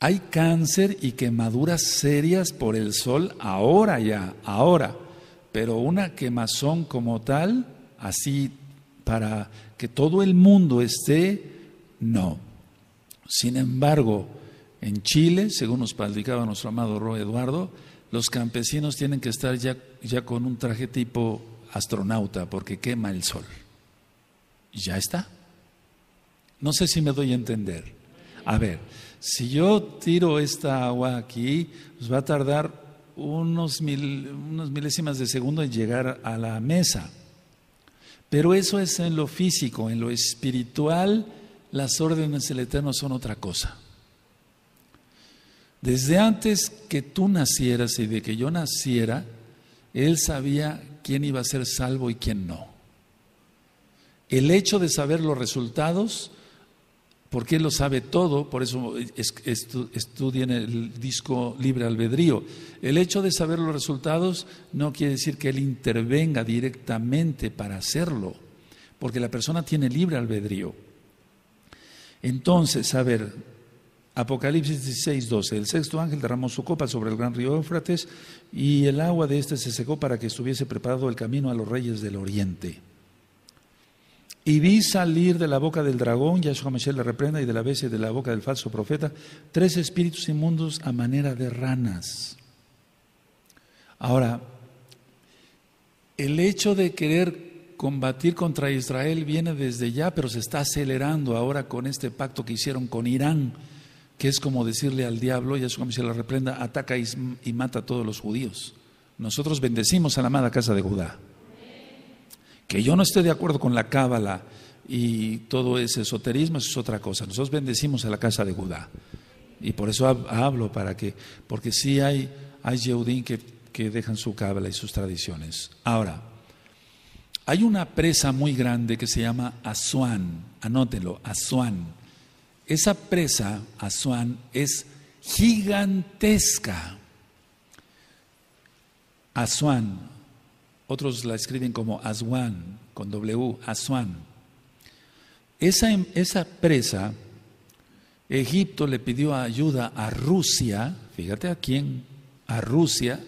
Hay cáncer y quemaduras serias por el sol ahora ya, ahora. Pero una quemazón como tal, así para que todo el mundo esté, no. Sin embargo, en Chile, según nos platicaba nuestro amado Roy Eduardo, los campesinos tienen que estar ya, con un traje tipo astronauta porque quema el sol. Y ya está. No sé si me doy a entender. A ver, si yo tiro esta agua aquí, nos pues va a tardar unos, unos milésimas de segundo en llegar a la mesa. Pero eso es en lo físico, en lo espiritual las órdenes del Eterno son otra cosa. Desde antes que tú nacieras y de que yo naciera, Él sabía quién iba a ser salvo y quién no. El hecho de saber los resultados, porque Él lo sabe todo, por eso en el disco libre albedrío. El hecho de saber los resultados no quiere decir que Él intervenga directamente para hacerlo, porque la persona tiene libre albedrío. Entonces, a ver, Apocalipsis 16, 12. El sexto ángel derramó su copa sobre el gran río Éufrates y el agua de éste se secó para que estuviese preparado el camino a los reyes del oriente. Y vi salir de la boca del dragón, Yahshua Mashiach le reprenda, y de la bestia y de la boca del falso profeta, tres espíritus inmundos a manera de ranas. Ahora, el hecho de querer combatir contra Israel viene desde ya, pero se está acelerando ahora con este pacto que hicieron con Irán, que es como decirle al diablo, y es como si la reprenda, ataca y, mata a todos los judíos. Nosotros bendecimos a la amada casa de Judá. Que yo no esté de acuerdo con la cábala y todo ese esoterismo, es otra cosa. Nosotros bendecimos a la casa de Judá. Y por eso hablo para que, porque sí hay, hay que, que dejan su cábala y sus tradiciones. Ahora, hay una presa muy grande que se llama Aswan, anótelo, Aswan. Esa presa, Aswan, es gigantesca. Aswan, otros la escriben como Aswan, con W, Aswan. Esa, esa presa, Egipto le pidió ayuda a Rusia, fíjate a quién, a Rusia,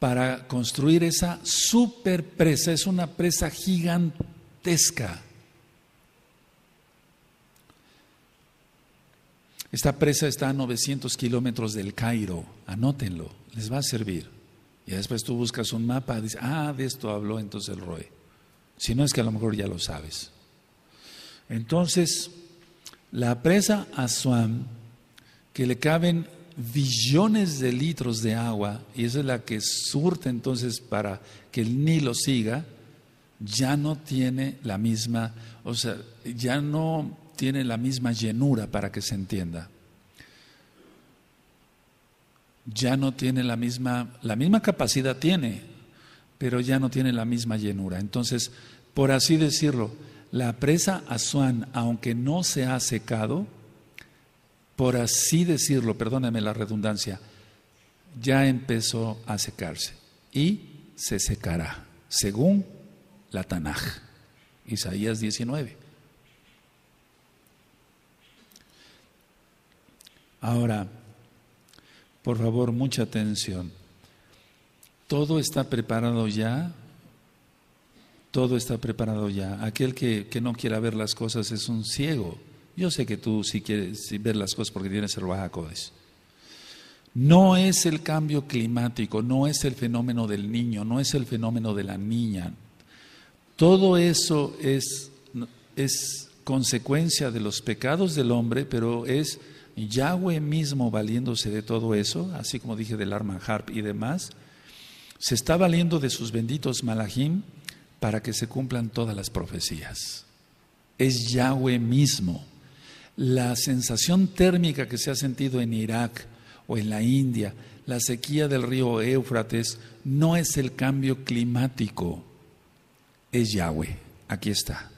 para construir esa super presa. Es una presa gigantesca. Esta presa está a 900 kilómetros del Cairo. Anótenlo, les va a servir. Y después tú buscas un mapa, dices, ah, de esto habló entonces el Roe. Si no es que a lo mejor ya lo sabes. Entonces, la presa Asuán, que le caben billones de litros de agua, y esa es la que surte entonces para que el Nilo siga, ya no tiene la misma, o sea, ya no tiene la misma llenura para que se entienda. Ya no tiene la misma, la misma capacidad tiene, pero ya no tiene la misma llenura. Entonces, por así decirlo, la presa Asuán, aunque no se ha secado, por así decirlo, perdóname la redundancia, ya empezó a secarse y se secará, según la Tanaj, Isaías 19. Ahora, por favor, mucha atención. Todo está preparado ya, todo está preparado ya. Aquel que, que no quiera ver las cosas es un ciego. Yo sé que tú si quieres ver las cosas porque tienes el Baja No es el cambio climático, no es el fenómeno del niño, no es el fenómeno de la niña. Todo eso es, consecuencia de los pecados del hombre, pero es Yahweh mismo valiéndose de todo eso, así como dije del Arman harp y demás, se está valiendo de sus benditos malahim para que se cumplan todas las profecías. Es Yahweh mismo la sensación térmica que se ha sentido en Irak o en la India, la sequía del río Éufrates, no es el cambio climático, es Yahweh. Aquí está.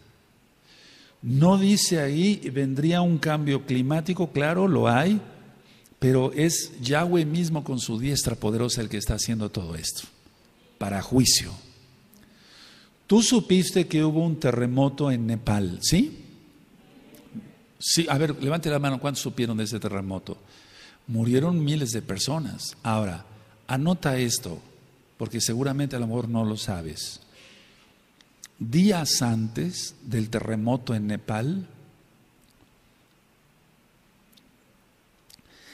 No dice ahí, vendría un cambio climático, claro, lo hay, pero es Yahweh mismo con su diestra poderosa el que está haciendo todo esto, para juicio. Tú supiste que hubo un terremoto en Nepal, ¿sí? Sí, a ver, levante la mano, ¿cuántos supieron de ese terremoto? Murieron miles de personas. Ahora, anota esto, porque seguramente a lo mejor no lo sabes. Días antes del terremoto en Nepal,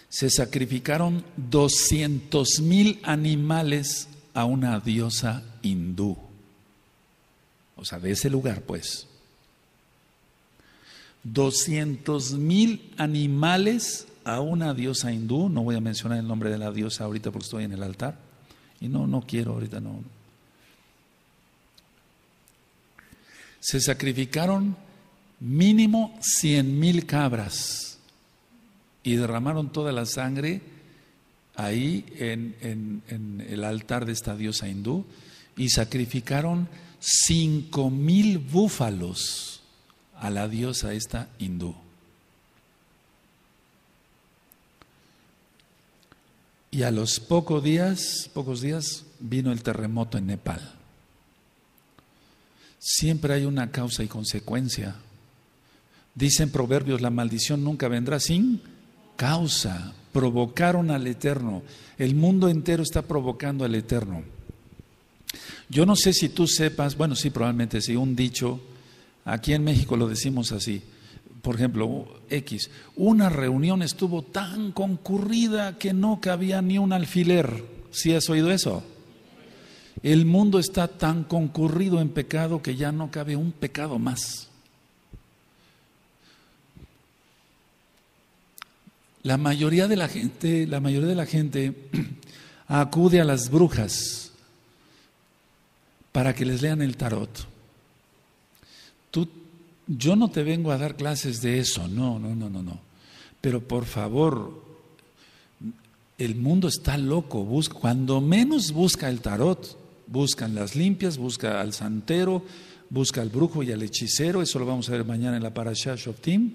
se sacrificaron 200 mil animales a una diosa hindú. O sea, de ese lugar, pues. 200 mil animales a una diosa hindú, no voy a mencionar el nombre de la diosa ahorita porque estoy en el altar, y no, no quiero ahorita, no. Se sacrificaron mínimo 100 mil cabras y derramaron toda la sangre ahí en, en el altar de esta diosa hindú y sacrificaron 5 mil búfalos a la diosa esta hindú. Y a los pocos días, pocos días vino el terremoto en Nepal. Siempre hay una causa y consecuencia. Dicen proverbios, la maldición nunca vendrá sin causa. Provocaron al Eterno. El mundo entero está provocando al Eterno. Yo no sé si tú sepas, bueno, sí, probablemente si un dicho Aquí en México lo decimos así. Por ejemplo, X, una reunión estuvo tan concurrida que no cabía ni un alfiler. ¿Sí has oído eso? El mundo está tan concurrido en pecado que ya no cabe un pecado más. La mayoría de la gente, la mayoría de la gente acude a las brujas para que les lean el tarot yo no te vengo a dar clases de eso, no, no, no, no, no. Pero por favor, el mundo está loco, cuando menos busca el tarot, buscan las limpias, busca al santero, busca al brujo y al hechicero, eso lo vamos a ver mañana en la Parashah team.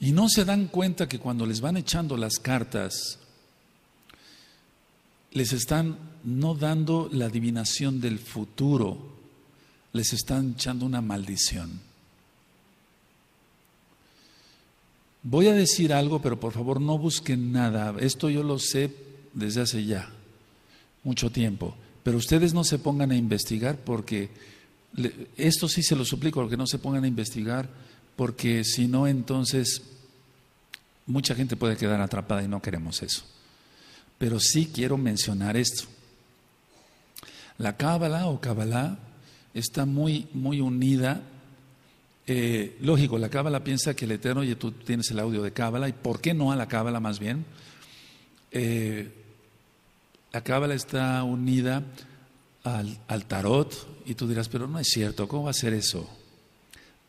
Y no se dan cuenta que cuando les van echando las cartas, les están no dando la adivinación del futuro, les están echando una maldición. Voy a decir algo, pero por favor no busquen nada. Esto yo lo sé desde hace ya mucho tiempo. Pero ustedes no se pongan a investigar porque, esto sí se lo suplico, que no se pongan a investigar porque si no, entonces mucha gente puede quedar atrapada y no queremos eso. Pero sí quiero mencionar esto. La cábala o cábala está muy, muy unida. Eh, lógico, la Cábala piensa que el Eterno, y tú tienes el audio de Cábala, y por qué no a la Cábala más bien. Eh, la Cábala está unida al, tarot, y tú dirás, pero no es cierto, ¿cómo va a ser eso?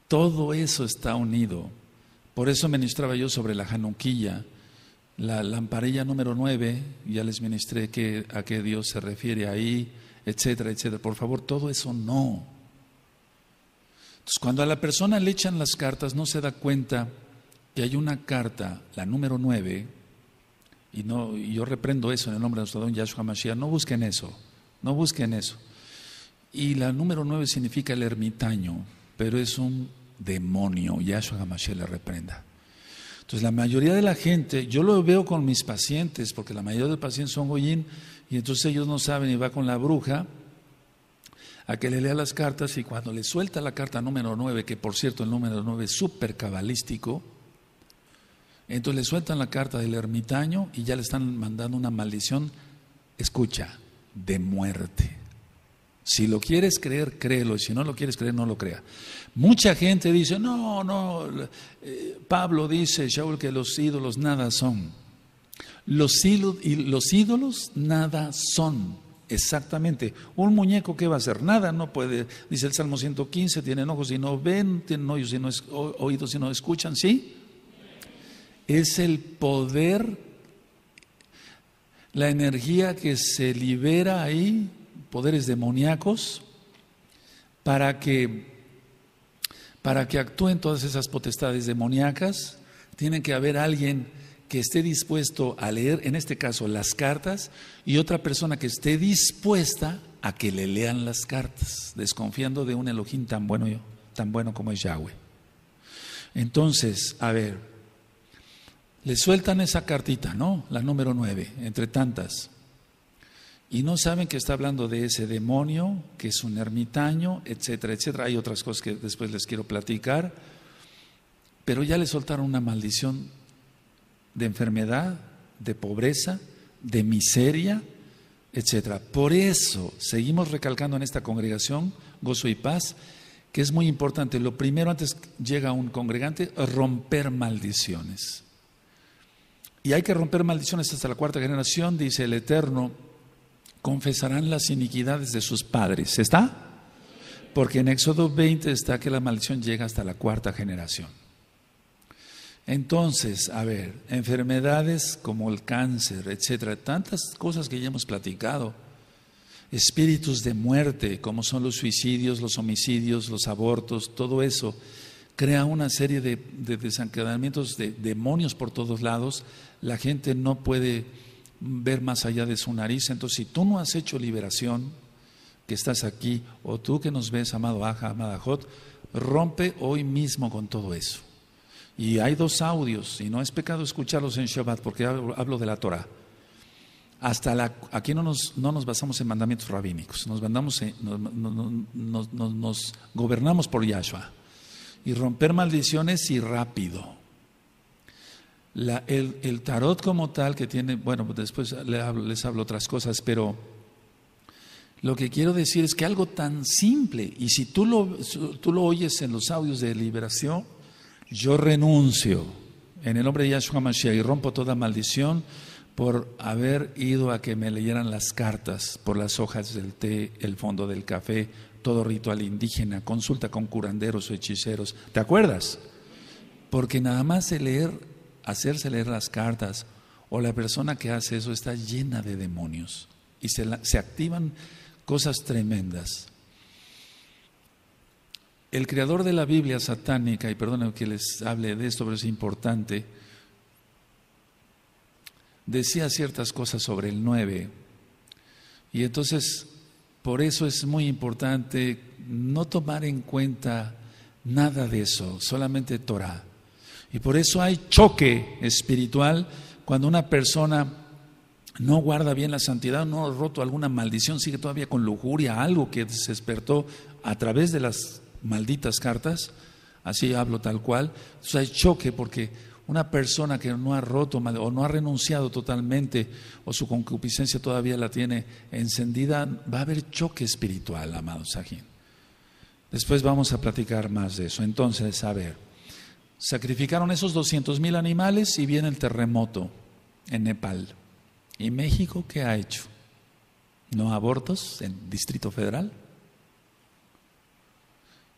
Todo eso está unido. Por eso ministraba yo sobre la Januquilla, la lamparilla número 9, ya les ministré que, a qué Dios se refiere ahí, etcétera, etcétera. Por favor, todo eso no. Entonces, cuando a la persona le echan las cartas, no se da cuenta que hay una carta, la número 9, y, no, yo reprendo eso en el nombre de nuestro don Yahshua Mashiach, no busquen eso, no busquen eso. Y la número 9 significa el ermitaño, pero es un demonio, Yahshua Hamashiach la reprenda. Entonces la mayoría de la gente, yo lo veo con mis pacientes, porque la mayoría de los pacientes son hoyin y entonces ellos no saben y va con la bruja a que le lea las cartas y cuando le suelta la carta número 9, que por cierto el número 9 es súper cabalístico, entonces le sueltan la carta del ermitaño y ya le están mandando una maldición, escucha, de muerte. Si lo quieres creer, créelo, y si no lo quieres creer, no lo crea. Mucha gente dice, no, no, eh, Pablo dice, Shaul, que los ídolos nada son. Los, los ídolos nada son. Exactamente. Un muñeco que va a hacer nada, no puede, dice el Salmo 115, tienen ojos y no ven, tienen oídos y no, no escuchan, ¿sí? Es el poder, la energía que se libera ahí, poderes demoníacos, para que, para que actúen todas esas potestades demoníacas, tiene que haber alguien que esté dispuesto a leer, en este caso, las cartas, y otra persona que esté dispuesta a que le lean las cartas, desconfiando de un Elohim tan bueno, tan bueno como es Yahweh. Entonces, a ver, le sueltan esa cartita, ¿no? La número nueve, entre tantas. Y no saben que está hablando de ese demonio, que es un ermitaño, etcétera, etcétera. Hay otras cosas que después les quiero platicar. Pero ya le soltaron una maldición de enfermedad, de pobreza, de miseria, etc. Por eso seguimos recalcando en esta congregación, gozo y paz, que es muy importante. Lo primero antes llega un congregante, romper maldiciones. Y hay que romper maldiciones hasta la cuarta generación, dice el Eterno, confesarán las iniquidades de sus padres. ¿Está? Porque en Éxodo 20 está que la maldición llega hasta la cuarta generación. Entonces, a ver, enfermedades como el cáncer, etcétera, tantas cosas que ya hemos platicado, espíritus de muerte, como son los suicidios, los homicidios, los abortos, todo eso, crea una serie de, de desencadenamientos de demonios por todos lados. La gente no puede ver más allá de su nariz. Entonces, si tú no has hecho liberación, que estás aquí, o tú que nos ves, amado Aja, amada Jot, rompe hoy mismo con todo eso. Y hay dos audios, y no es pecado escucharlos en Shabbat, porque hablo de la Torah. Hasta la, aquí no nos, no nos basamos en mandamientos rabínicos, nos, mandamos en, nos, gobernamos por Yahshua. Y romper maldiciones y rápido. el, tarot como tal que tiene, bueno, pues después les hablo, les otras cosas, pero lo que quiero decir es que algo tan simple, y si tú tú lo oyes en los audios de liberación, yo renuncio en el nombre de Yahshua Mashiach y rompo toda maldición por haber ido a que me leyeran las cartas por las hojas del té, el fondo del café, todo ritual indígena, consulta con curanderos o hechiceros. ¿Te acuerdas? Porque nada más leer, hacerse leer las cartas o la persona que hace eso está llena de demonios y se, se activan cosas tremendas. El creador de la Biblia satánica, y perdónenme que les hable de esto, pero es importante, decía ciertas cosas sobre el 9. Y entonces, por eso es muy importante no tomar en cuenta nada de eso, solamente Torah. Y por eso hay choque espiritual cuando una persona no guarda bien la santidad, no ha roto alguna maldición, sigue todavía con lujuria, algo que se despertó a través de las malditas cartas, así hablo tal cual. hay choque porque una persona que no ha roto o no ha renunciado totalmente o su concupiscencia todavía la tiene encendida, va a haber choque espiritual, amado Sajín. Después vamos a platicar más de eso. Entonces, a ver, sacrificaron esos 200 mil animales y viene el terremoto en Nepal. ¿Y México qué ha hecho? ¿No abortos en Distrito Federal?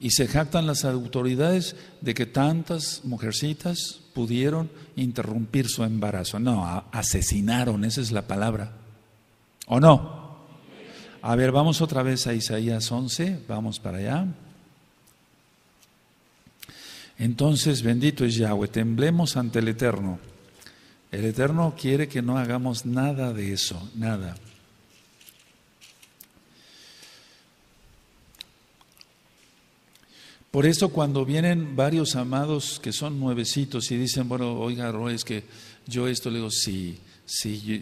Y se jactan las autoridades de que tantas mujercitas pudieron interrumpir su embarazo. No, asesinaron, esa es la palabra. ¿O no? A ver, vamos otra vez a Isaías 11, vamos para allá. Entonces, bendito es Yahweh, temblemos ante el Eterno. El Eterno quiere que no hagamos nada de eso, nada. Por eso cuando vienen varios amados que son nuevecitos y dicen, bueno, oiga, Roy, es que yo esto le digo, sí, sí,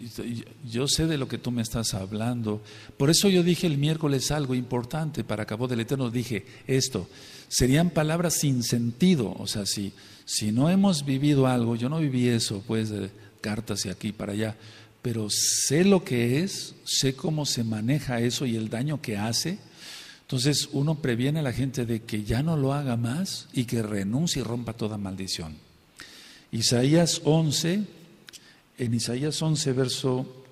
yo, sé de lo que tú me estás hablando. Por eso yo dije el miércoles algo importante para Cabo del Eterno, dije esto, serían palabras sin sentido, o sea, si, si no hemos vivido algo, yo no viví eso, pues, de cartas y aquí para allá, pero sé lo que es, sé cómo se maneja eso y el daño que hace entonces uno previene a la gente de que ya no lo haga más y que renuncie y rompa toda maldición. Isaías 11, en Isaías 11, verso,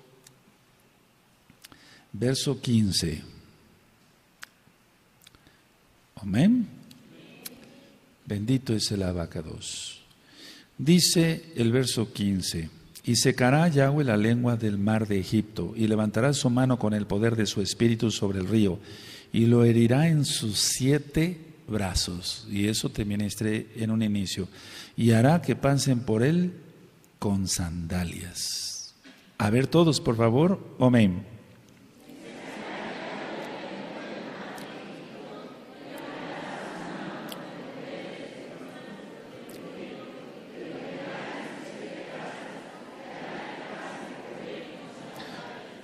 verso 15. Amén. Bendito es el abacados. Dice el verso 15. Y secará Yahweh la lengua del mar de Egipto, y levantará su mano con el poder de su espíritu sobre el río, y lo herirá en sus siete brazos. Y eso te ministré en un inicio. Y hará que pasen por él con sandalias. A ver todos, por favor. Amén.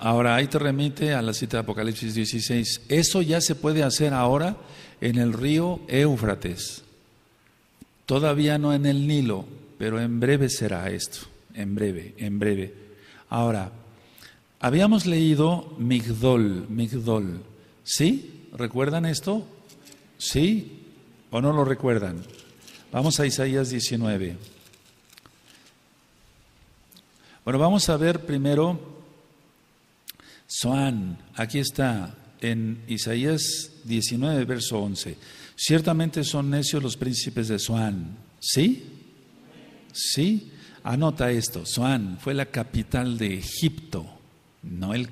Ahora, ahí te remite a la cita de Apocalipsis 16. Eso ya se puede hacer ahora en el río Éufrates. Todavía no en el Nilo, pero en breve será esto. En breve, en breve. Ahora, habíamos leído Migdol, Migdol. ¿Sí? ¿Recuerdan esto? ¿Sí? ¿O no lo recuerdan? Vamos a Isaías 19. Bueno, vamos a ver primero Soán, aquí está, en Isaías 19, verso 11. Ciertamente son necios los príncipes de Soán. ¿Sí? ¿Sí? Anota esto, Soán fue la capital de Egipto, no el,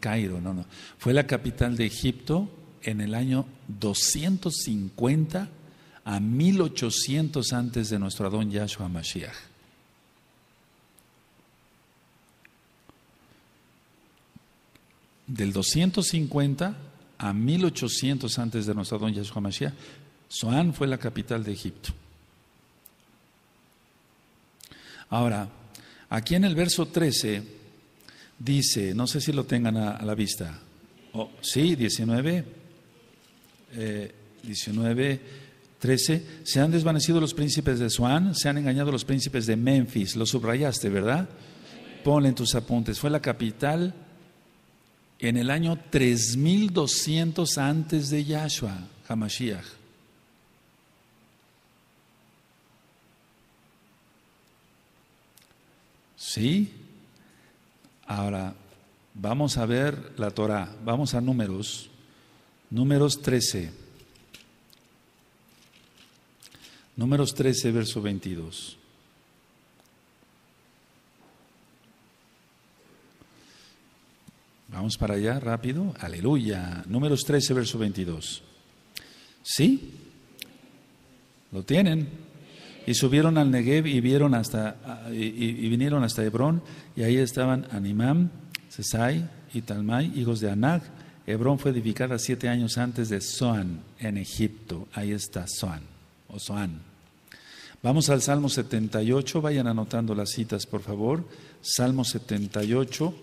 Cairo, no, no. Fue la capital de Egipto en el año 250 a 1800 antes de nuestro Adón Yahshua Mashiach. del 250 a 1800 antes de nuestra don Yahshua Mashiach, fue la capital de Egipto. Ahora, aquí en el verso 13 dice, no sé si lo tengan a, la vista, oh, sí, 19, 19, 13, se han desvanecido los príncipes de Suán, se han engañado los príncipes de Memphis, lo subrayaste, ¿verdad? Ponle en tus apuntes, fue la capital en el año 3200 antes de Yahshua, Hamashiach. ¿Sí? Ahora, vamos a ver la Torah, vamos a números, números 13, números 13, verso 22. Vamos para allá rápido. Aleluya. Números 13, verso 22. ¿Sí? ¿Lo tienen? Y subieron al Negev y, vieron hasta, ah, y, vinieron hasta Hebrón, y ahí estaban Animam, Sesai y Talmai, hijos de Anag. Hebrón fue edificada siete años antes de Zoan, en Egipto. Ahí está Zoan, o Vamos al Salmo 78, vayan anotando las citas, por favor. Salmo 78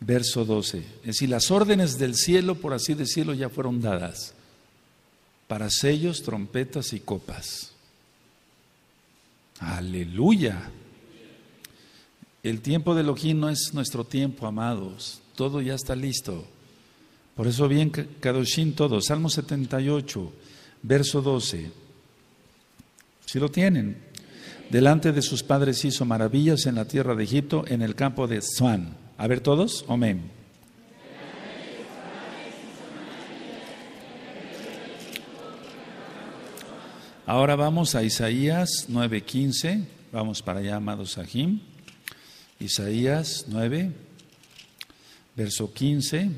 verso 12. Es decir, las órdenes del cielo, por así decirlo, ya fueron dadas para sellos, trompetas y copas. Aleluya. El tiempo de Elohim no es nuestro tiempo, amados. Todo ya está listo. Por eso bien, Kadoshim todo. Salmo 78, verso 12. Si lo tienen. Delante de sus padres hizo maravillas en la tierra de Egipto, en el campo de Zwan. A ver todos, amén. Ahora vamos a Isaías 9:15. Vamos para allá, amados Ajim. Isaías 9, verso 15.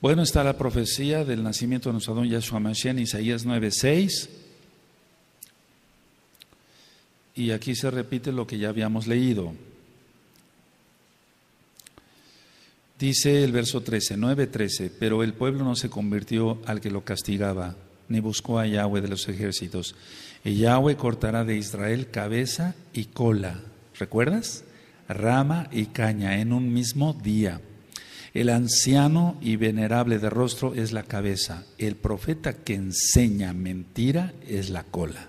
Bueno, está la profecía del nacimiento de nuestro don Yahshua Mashiach en Isaías 9:6 y aquí se repite lo que ya habíamos leído. Dice el verso 13, 9-13 pero el pueblo no se convirtió al que lo castigaba, ni buscó a Yahweh de los ejércitos. Y Yahweh cortará de Israel cabeza y cola, ¿recuerdas? Rama y caña en un mismo día. El anciano y venerable de rostro es la cabeza, el profeta que enseña mentira es la cola.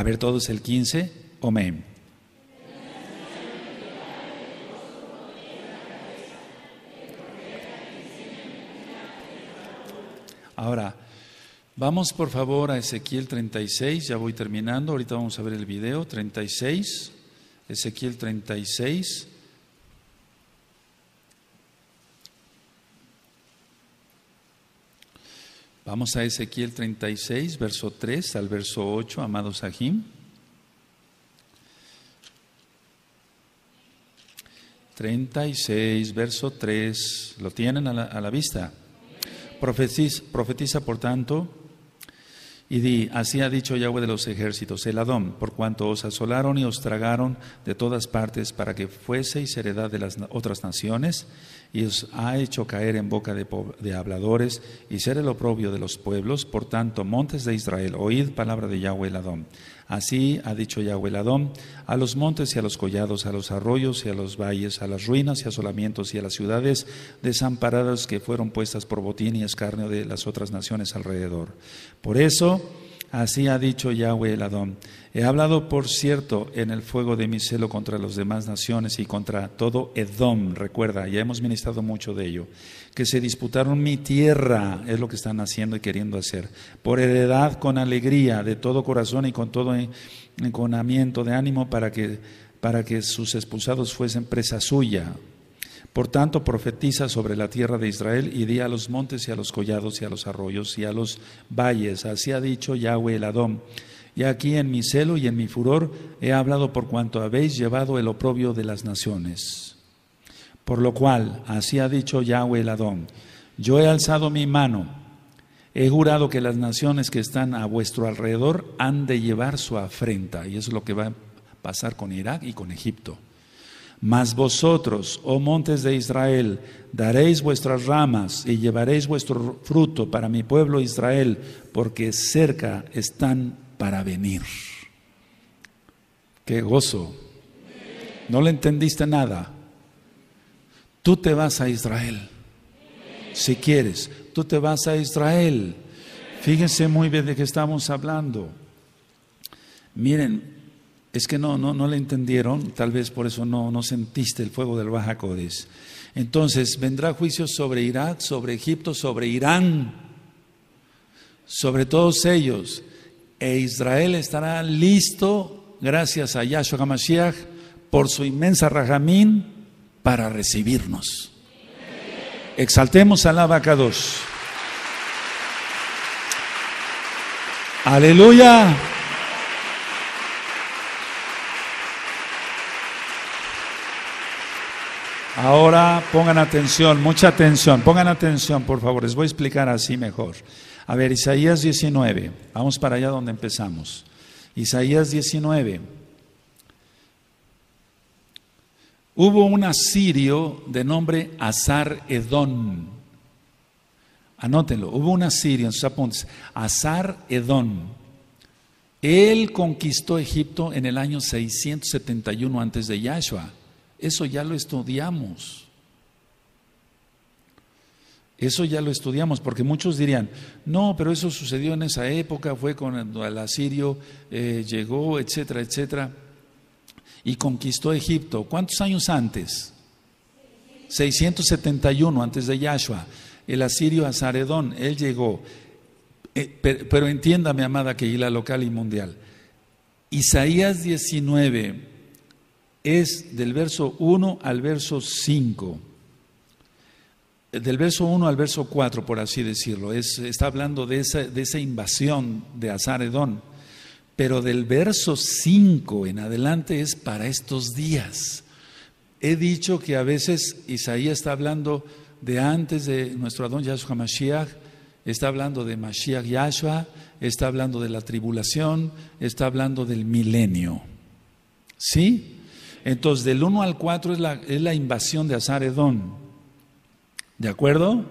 A ver todos el 15. Amén. Ahora, vamos por favor a Ezequiel 36, ya voy terminando, ahorita vamos a ver el video, 36, Ezequiel 36. Vamos a Ezequiel 36, verso 3 al verso 8, amado Sahim. 36, verso 3. ¿Lo tienen a la, vista? profetiza, por tanto, y di, así ha dicho Yahweh de los ejércitos, el Adón, por cuanto os asolaron y os tragaron de todas partes para que fueseis heredad de las otras naciones, y os ha hecho caer en boca de, habladores y ser el oprobio de los pueblos. Por tanto, montes de Israel, oíd palabra de Yahweh el Adón. Así ha dicho Yahweh el Adón, a los montes y a los collados, a los arroyos y a los valles, a las ruinas y asolamientos y a las ciudades desamparadas que fueron puestas por botín y escarnio de las otras naciones alrededor. Por eso... Así ha dicho Yahweh el Adón. He hablado, por cierto, en el fuego de mi celo contra las demás naciones y contra todo Edom. Recuerda, ya hemos ministrado mucho de ello. Que se disputaron mi tierra, es lo que están haciendo y queriendo hacer. Por heredad, con alegría, de todo corazón y con todo enconamiento de ánimo, para que, para que sus expulsados fuesen presa suya. Por tanto, profetiza sobre la tierra de Israel y di a los montes y a los collados y a los arroyos y a los valles. Así ha dicho Yahweh el Adón. Y aquí en mi celo y en mi furor he hablado por cuanto habéis llevado el oprobio de las naciones. Por lo cual, así ha dicho Yahweh el Adón, yo he alzado mi mano, he jurado que las naciones que están a vuestro alrededor han de llevar su afrenta. Y eso es lo que va a pasar con Irak y con Egipto. Mas vosotros, oh montes de Israel, daréis vuestras ramas y llevaréis vuestro fruto para mi pueblo Israel, porque cerca están para venir. Qué gozo. No le entendiste nada. Tú te vas a Israel. Si quieres, tú te vas a Israel. Fíjense muy bien de qué estamos hablando. Miren, es que no, no, no le entendieron, tal vez por eso no, no sentiste el fuego del Baja Entonces, vendrá juicio sobre Irak, sobre Egipto, sobre Irán, sobre todos ellos. E Israel estará listo, gracias a Yahshua HaMashiach, por su inmensa rajamín, para recibirnos. Exaltemos a la vaca 2. Aleluya. Ahora pongan atención, mucha atención, pongan atención por favor, les voy a explicar así mejor. A ver, Isaías 19, vamos para allá donde empezamos. Isaías 19. Hubo un asirio de nombre Azar Edón. Anótenlo, hubo un asirio en sus apuntes, Azar Edón. Él conquistó Egipto en el año 671 antes de Yahshua. Eso ya lo estudiamos. Eso ya lo estudiamos, porque muchos dirían, no, pero eso sucedió en esa época, fue cuando el asirio eh, llegó, etcétera, etcétera, y conquistó Egipto. ¿Cuántos años antes? 671 antes de Yahshua, el asirio Azaredón, él llegó. Eh, pero, entiéndame amada que amada la local y mundial, Isaías 19, es del verso 1 al verso 5. Del verso 1 al verso 4, por así decirlo. Es, está hablando de esa, de esa invasión de Azaredón. Pero del verso 5 en adelante es para estos días. He dicho que a veces Isaías está hablando de antes de nuestro Adón Yahshua Mashiach, está hablando de Mashiach Yahshua, está hablando de la tribulación, está hablando del milenio. ¿Sí? Entonces, del 1 al 4 es la, invasión de Azaredón. ¿De acuerdo?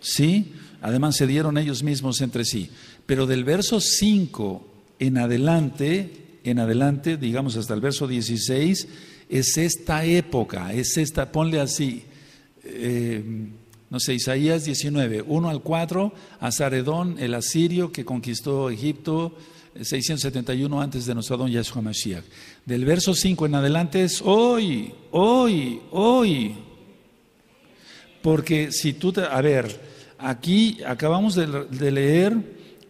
Sí. Además, se dieron ellos mismos entre sí. Pero del verso 5 en adelante, en adelante, digamos hasta el verso 16, es esta época, es esta, ponle así, eh, no sé, Isaías 19, 1 al 4, Azaredón, el asirio que conquistó Egipto, 671 antes de nuestro don Yahshua Mashiach. Del verso 5 en adelante es hoy, hoy, hoy. Porque si tú te, a ver, aquí acabamos de leer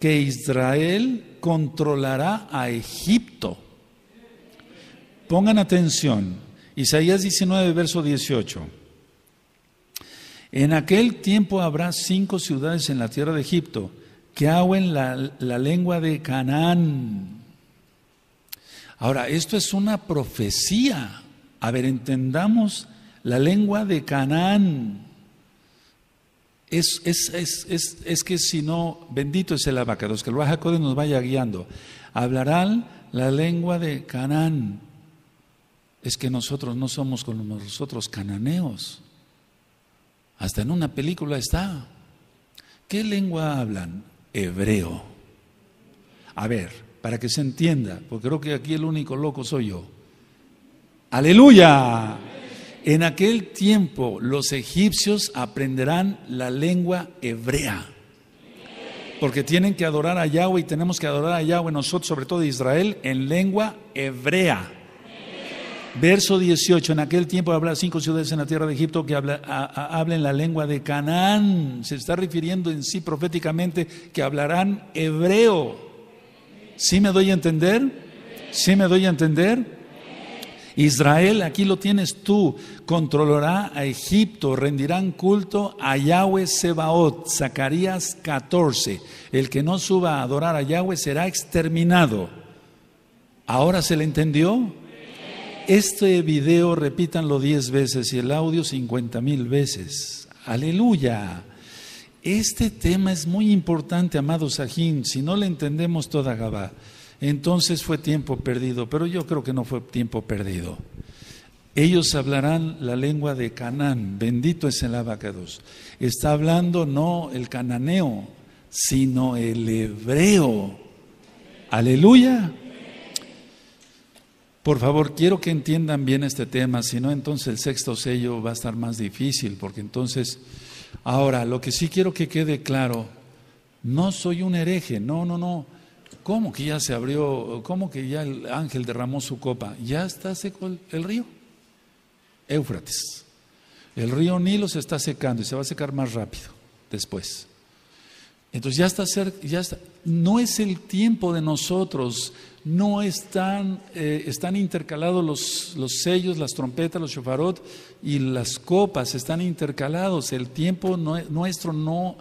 que Israel controlará a Egipto. Pongan atención, Isaías 19, verso 18. En aquel tiempo habrá cinco ciudades en la tierra de Egipto que hago la, la lengua de Canaán. Ahora, esto es una profecía. A ver, entendamos la lengua de Canaán. Es, que si no, bendito es el los que el Bajacodes nos vaya guiando. Hablarán la lengua de Canaán. Es que nosotros no somos como nosotros cananeos. Hasta en una película está. ¿Qué lengua hablan? hebreo. A ver, para que se entienda, porque creo que aquí el único loco soy yo. Aleluya. En aquel tiempo los egipcios aprenderán la lengua hebrea. Porque tienen que adorar a Yahweh y tenemos que adorar a Yahweh nosotros, sobre todo Israel, en lengua hebrea. Verso 18, en aquel tiempo habla cinco ciudades en la tierra de Egipto que habla, hablen la lengua de Canaán. Se está refiriendo en sí proféticamente que hablarán hebreo. ¿Sí me doy a entender? ¿Sí me doy a entender? Israel, aquí lo tienes tú, controlará a Egipto, rendirán culto a Yahweh Sebaot, Zacarías 14. El que no suba a adorar a Yahweh será exterminado. ¿Ahora se le entendió? este video repítanlo 10 veces y el audio 50 mil veces. Aleluya. Este tema es muy importante, amado Sajín. Si no le entendemos toda Gabá, entonces fue tiempo perdido, pero yo creo que no fue tiempo perdido. Ellos hablarán la lengua de Canaán, bendito es el abacados. Está hablando no el cananeo, sino el hebreo. Aleluya. Por favor, quiero que entiendan bien este tema, si no, entonces el sexto sello va a estar más difícil, porque entonces, ahora, lo que sí quiero que quede claro, no soy un hereje, no, no, no. ¿Cómo que ya se abrió? ¿Cómo que ya el ángel derramó su copa? Ya está seco el, río. Éufrates. El río Nilo se está secando y se va a secar más rápido después. Entonces ya está cerca, ya está. No es el tiempo de nosotros no están, eh, están intercalados los, los, sellos, las trompetas, los shofarot y las copas, están intercalados. El tiempo e, nuestro no,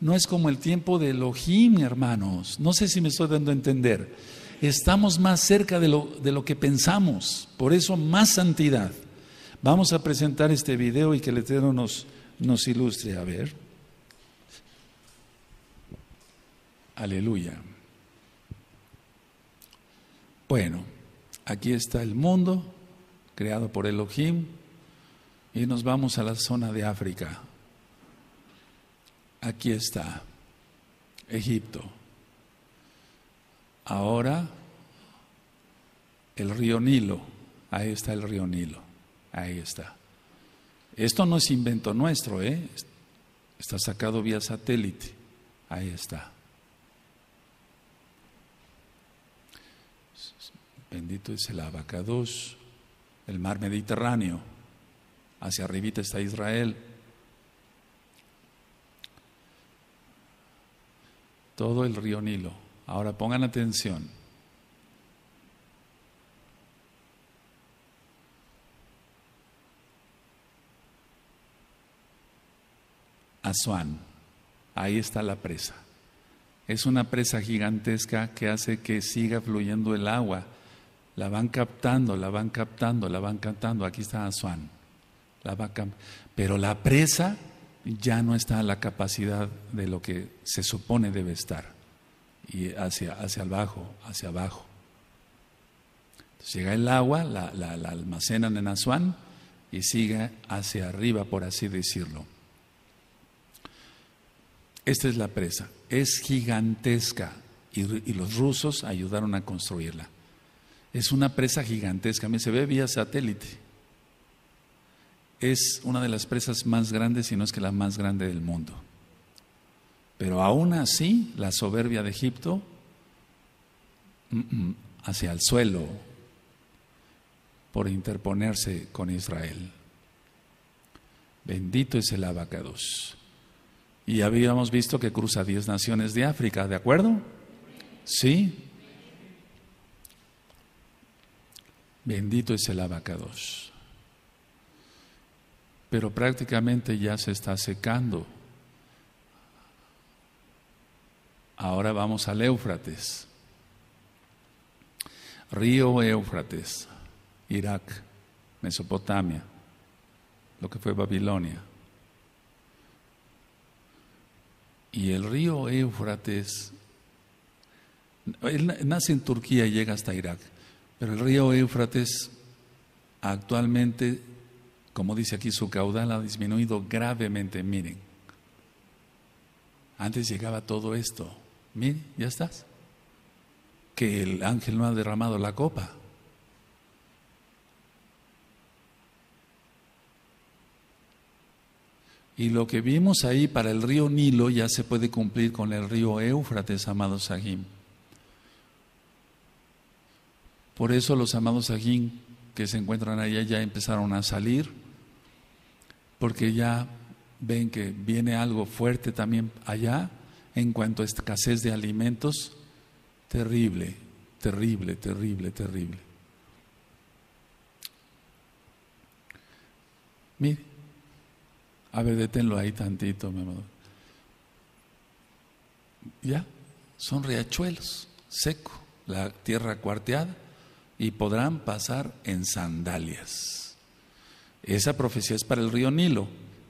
no es como el tiempo de Elohim, hermanos. No sé si me estoy dando a entender. Estamos más cerca de lo, de lo que pensamos, por eso más santidad. Vamos a presentar este video y que el Eterno nos, nos ilustre. A ver. Aleluya. Bueno, aquí está el mundo creado por Elohim y nos vamos a la zona de África. Aquí está Egipto. Ahora el río Nilo. Ahí está el río Nilo. Ahí está. Esto no es invento nuestro, ¿eh? Está sacado vía satélite. Ahí está. Bendito es el Abacados, el mar Mediterráneo. Hacia arribita está Israel. Todo el río Nilo. Ahora pongan atención. Asuán, ahí está la presa. Es una presa gigantesca que hace que siga fluyendo el agua la van captando, la van captando, la van captando. Aquí está Aswan La Pero la presa ya no está a la capacidad de lo que se supone debe estar. Y hacia, hacia abajo, hacia abajo. llega el agua, la, almacenan en Aswan y sigue hacia arriba, por así decirlo. Esta es la presa. Es gigantesca y los rusos ayudaron a construirla. Es una presa gigantesca, mí se ve vía satélite. Es una de las presas más grandes, si no es que la más grande del mundo. Pero aún así, la soberbia de Egipto, hacia el suelo, por interponerse con Israel. Bendito es el abacados. Y habíamos visto que cruza diez naciones de África, ¿de acuerdo? Sí. Bendito es el abacados. Pero prácticamente ya se está secando. Ahora vamos al Éufrates. Río Éufrates, Irak, Mesopotamia, lo que fue Babilonia. Y el río Éufrates, nace en Turquía y llega hasta Irak. Pero el río Éufrates actualmente, como dice aquí, su caudal ha disminuido gravemente. Miren, antes llegaba todo esto. Miren, ya estás. Que el ángel no ha derramado la copa. Y lo que vimos ahí para el río Nilo ya se puede cumplir con el río Éufrates, amado Sahim. Por eso los amados ajín que se encuentran allá ya empezaron a salir, porque ya ven que viene algo fuerte también allá en cuanto a escasez de alimentos, terrible, terrible, terrible, terrible. Mire, a ver, détenlo ahí tantito, mi Ya, son riachuelos, seco, la tierra cuarteada y podrán pasar en sandalias. Esa profecía es para el río Nilo,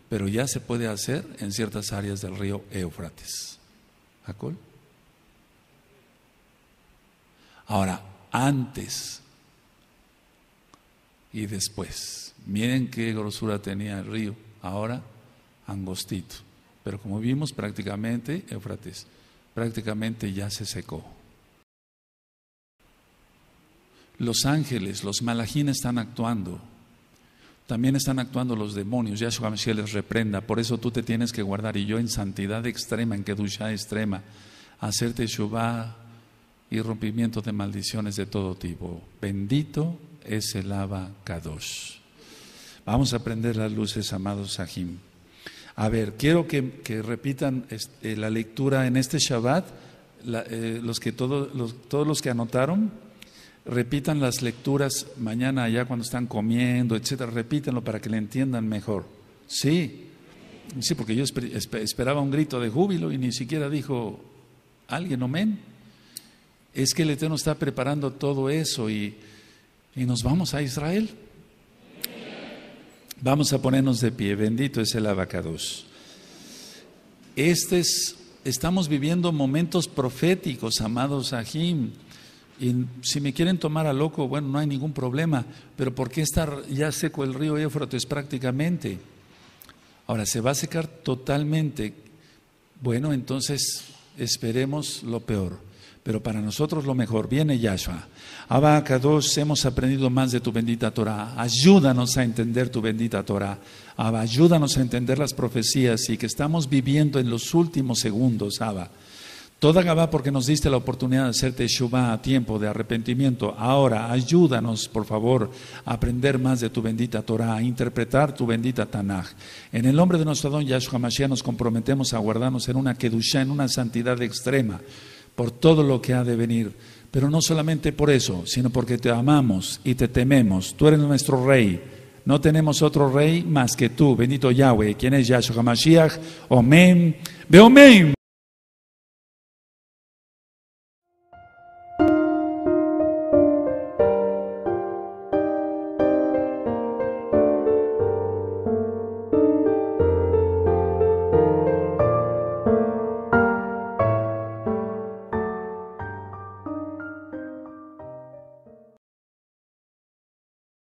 pero ya se puede hacer en ciertas áreas del río Éufrates. Ahora, antes y después. Miren qué grosura tenía el río. Ahora, angostito. Pero como vimos prácticamente, Éufrates, prácticamente ya se secó. Los ángeles, los malajín están actuando. También están actuando los demonios. Yahshua Mashiach les reprenda. Por eso tú te tienes que guardar. Y yo en santidad extrema, en Kedushá extrema, hacerte Shubá y rompimiento de maldiciones de todo tipo. Bendito es el Abba Kadosh. Vamos a prender las luces, amados Sahim. A ver, quiero que, repitan este, la lectura en este Shabbat, eh, los que todos los que anotaron repitan las lecturas mañana allá cuando están comiendo, etcétera, repítanlo para que le entiendan mejor. Sí, sí, porque yo esperaba un grito de júbilo y ni siquiera dijo alguien, amén. Es que el Eterno está preparando todo eso y, nos vamos a Israel. Vamos a ponernos de pie, bendito es el abacados. Este es, estamos viviendo momentos proféticos, amados Ajim. Y si me quieren tomar a loco, bueno, no hay ningún problema, pero ¿por qué estar ya seco el río Éufrates prácticamente? Ahora, ¿se va a secar totalmente? Bueno, entonces esperemos lo peor pero para nosotros lo mejor viene Yahshua. dos hemos aprendido más de tu bendita Torah. Ayúdanos a entender tu bendita Torah. Abba, ayúdanos a entender las profecías y que estamos viviendo en los últimos segundos, Abba. Toda Gabá, porque nos diste la oportunidad de hacerte Shubá a tiempo de arrepentimiento. Ahora, ayúdanos, por favor, a aprender más de tu bendita Torah, a interpretar tu bendita Tanaj. En el nombre de nuestro don Yahshua Mashiach nos comprometemos a guardarnos en una Kedushá, en una santidad extrema, por todo lo que ha de venir. Pero no solamente por eso, sino porque te amamos y te tememos. Tú eres nuestro Rey. No tenemos otro Rey más que tú, bendito Yahweh, quien es Yahshua Mashiach. Omen. Ve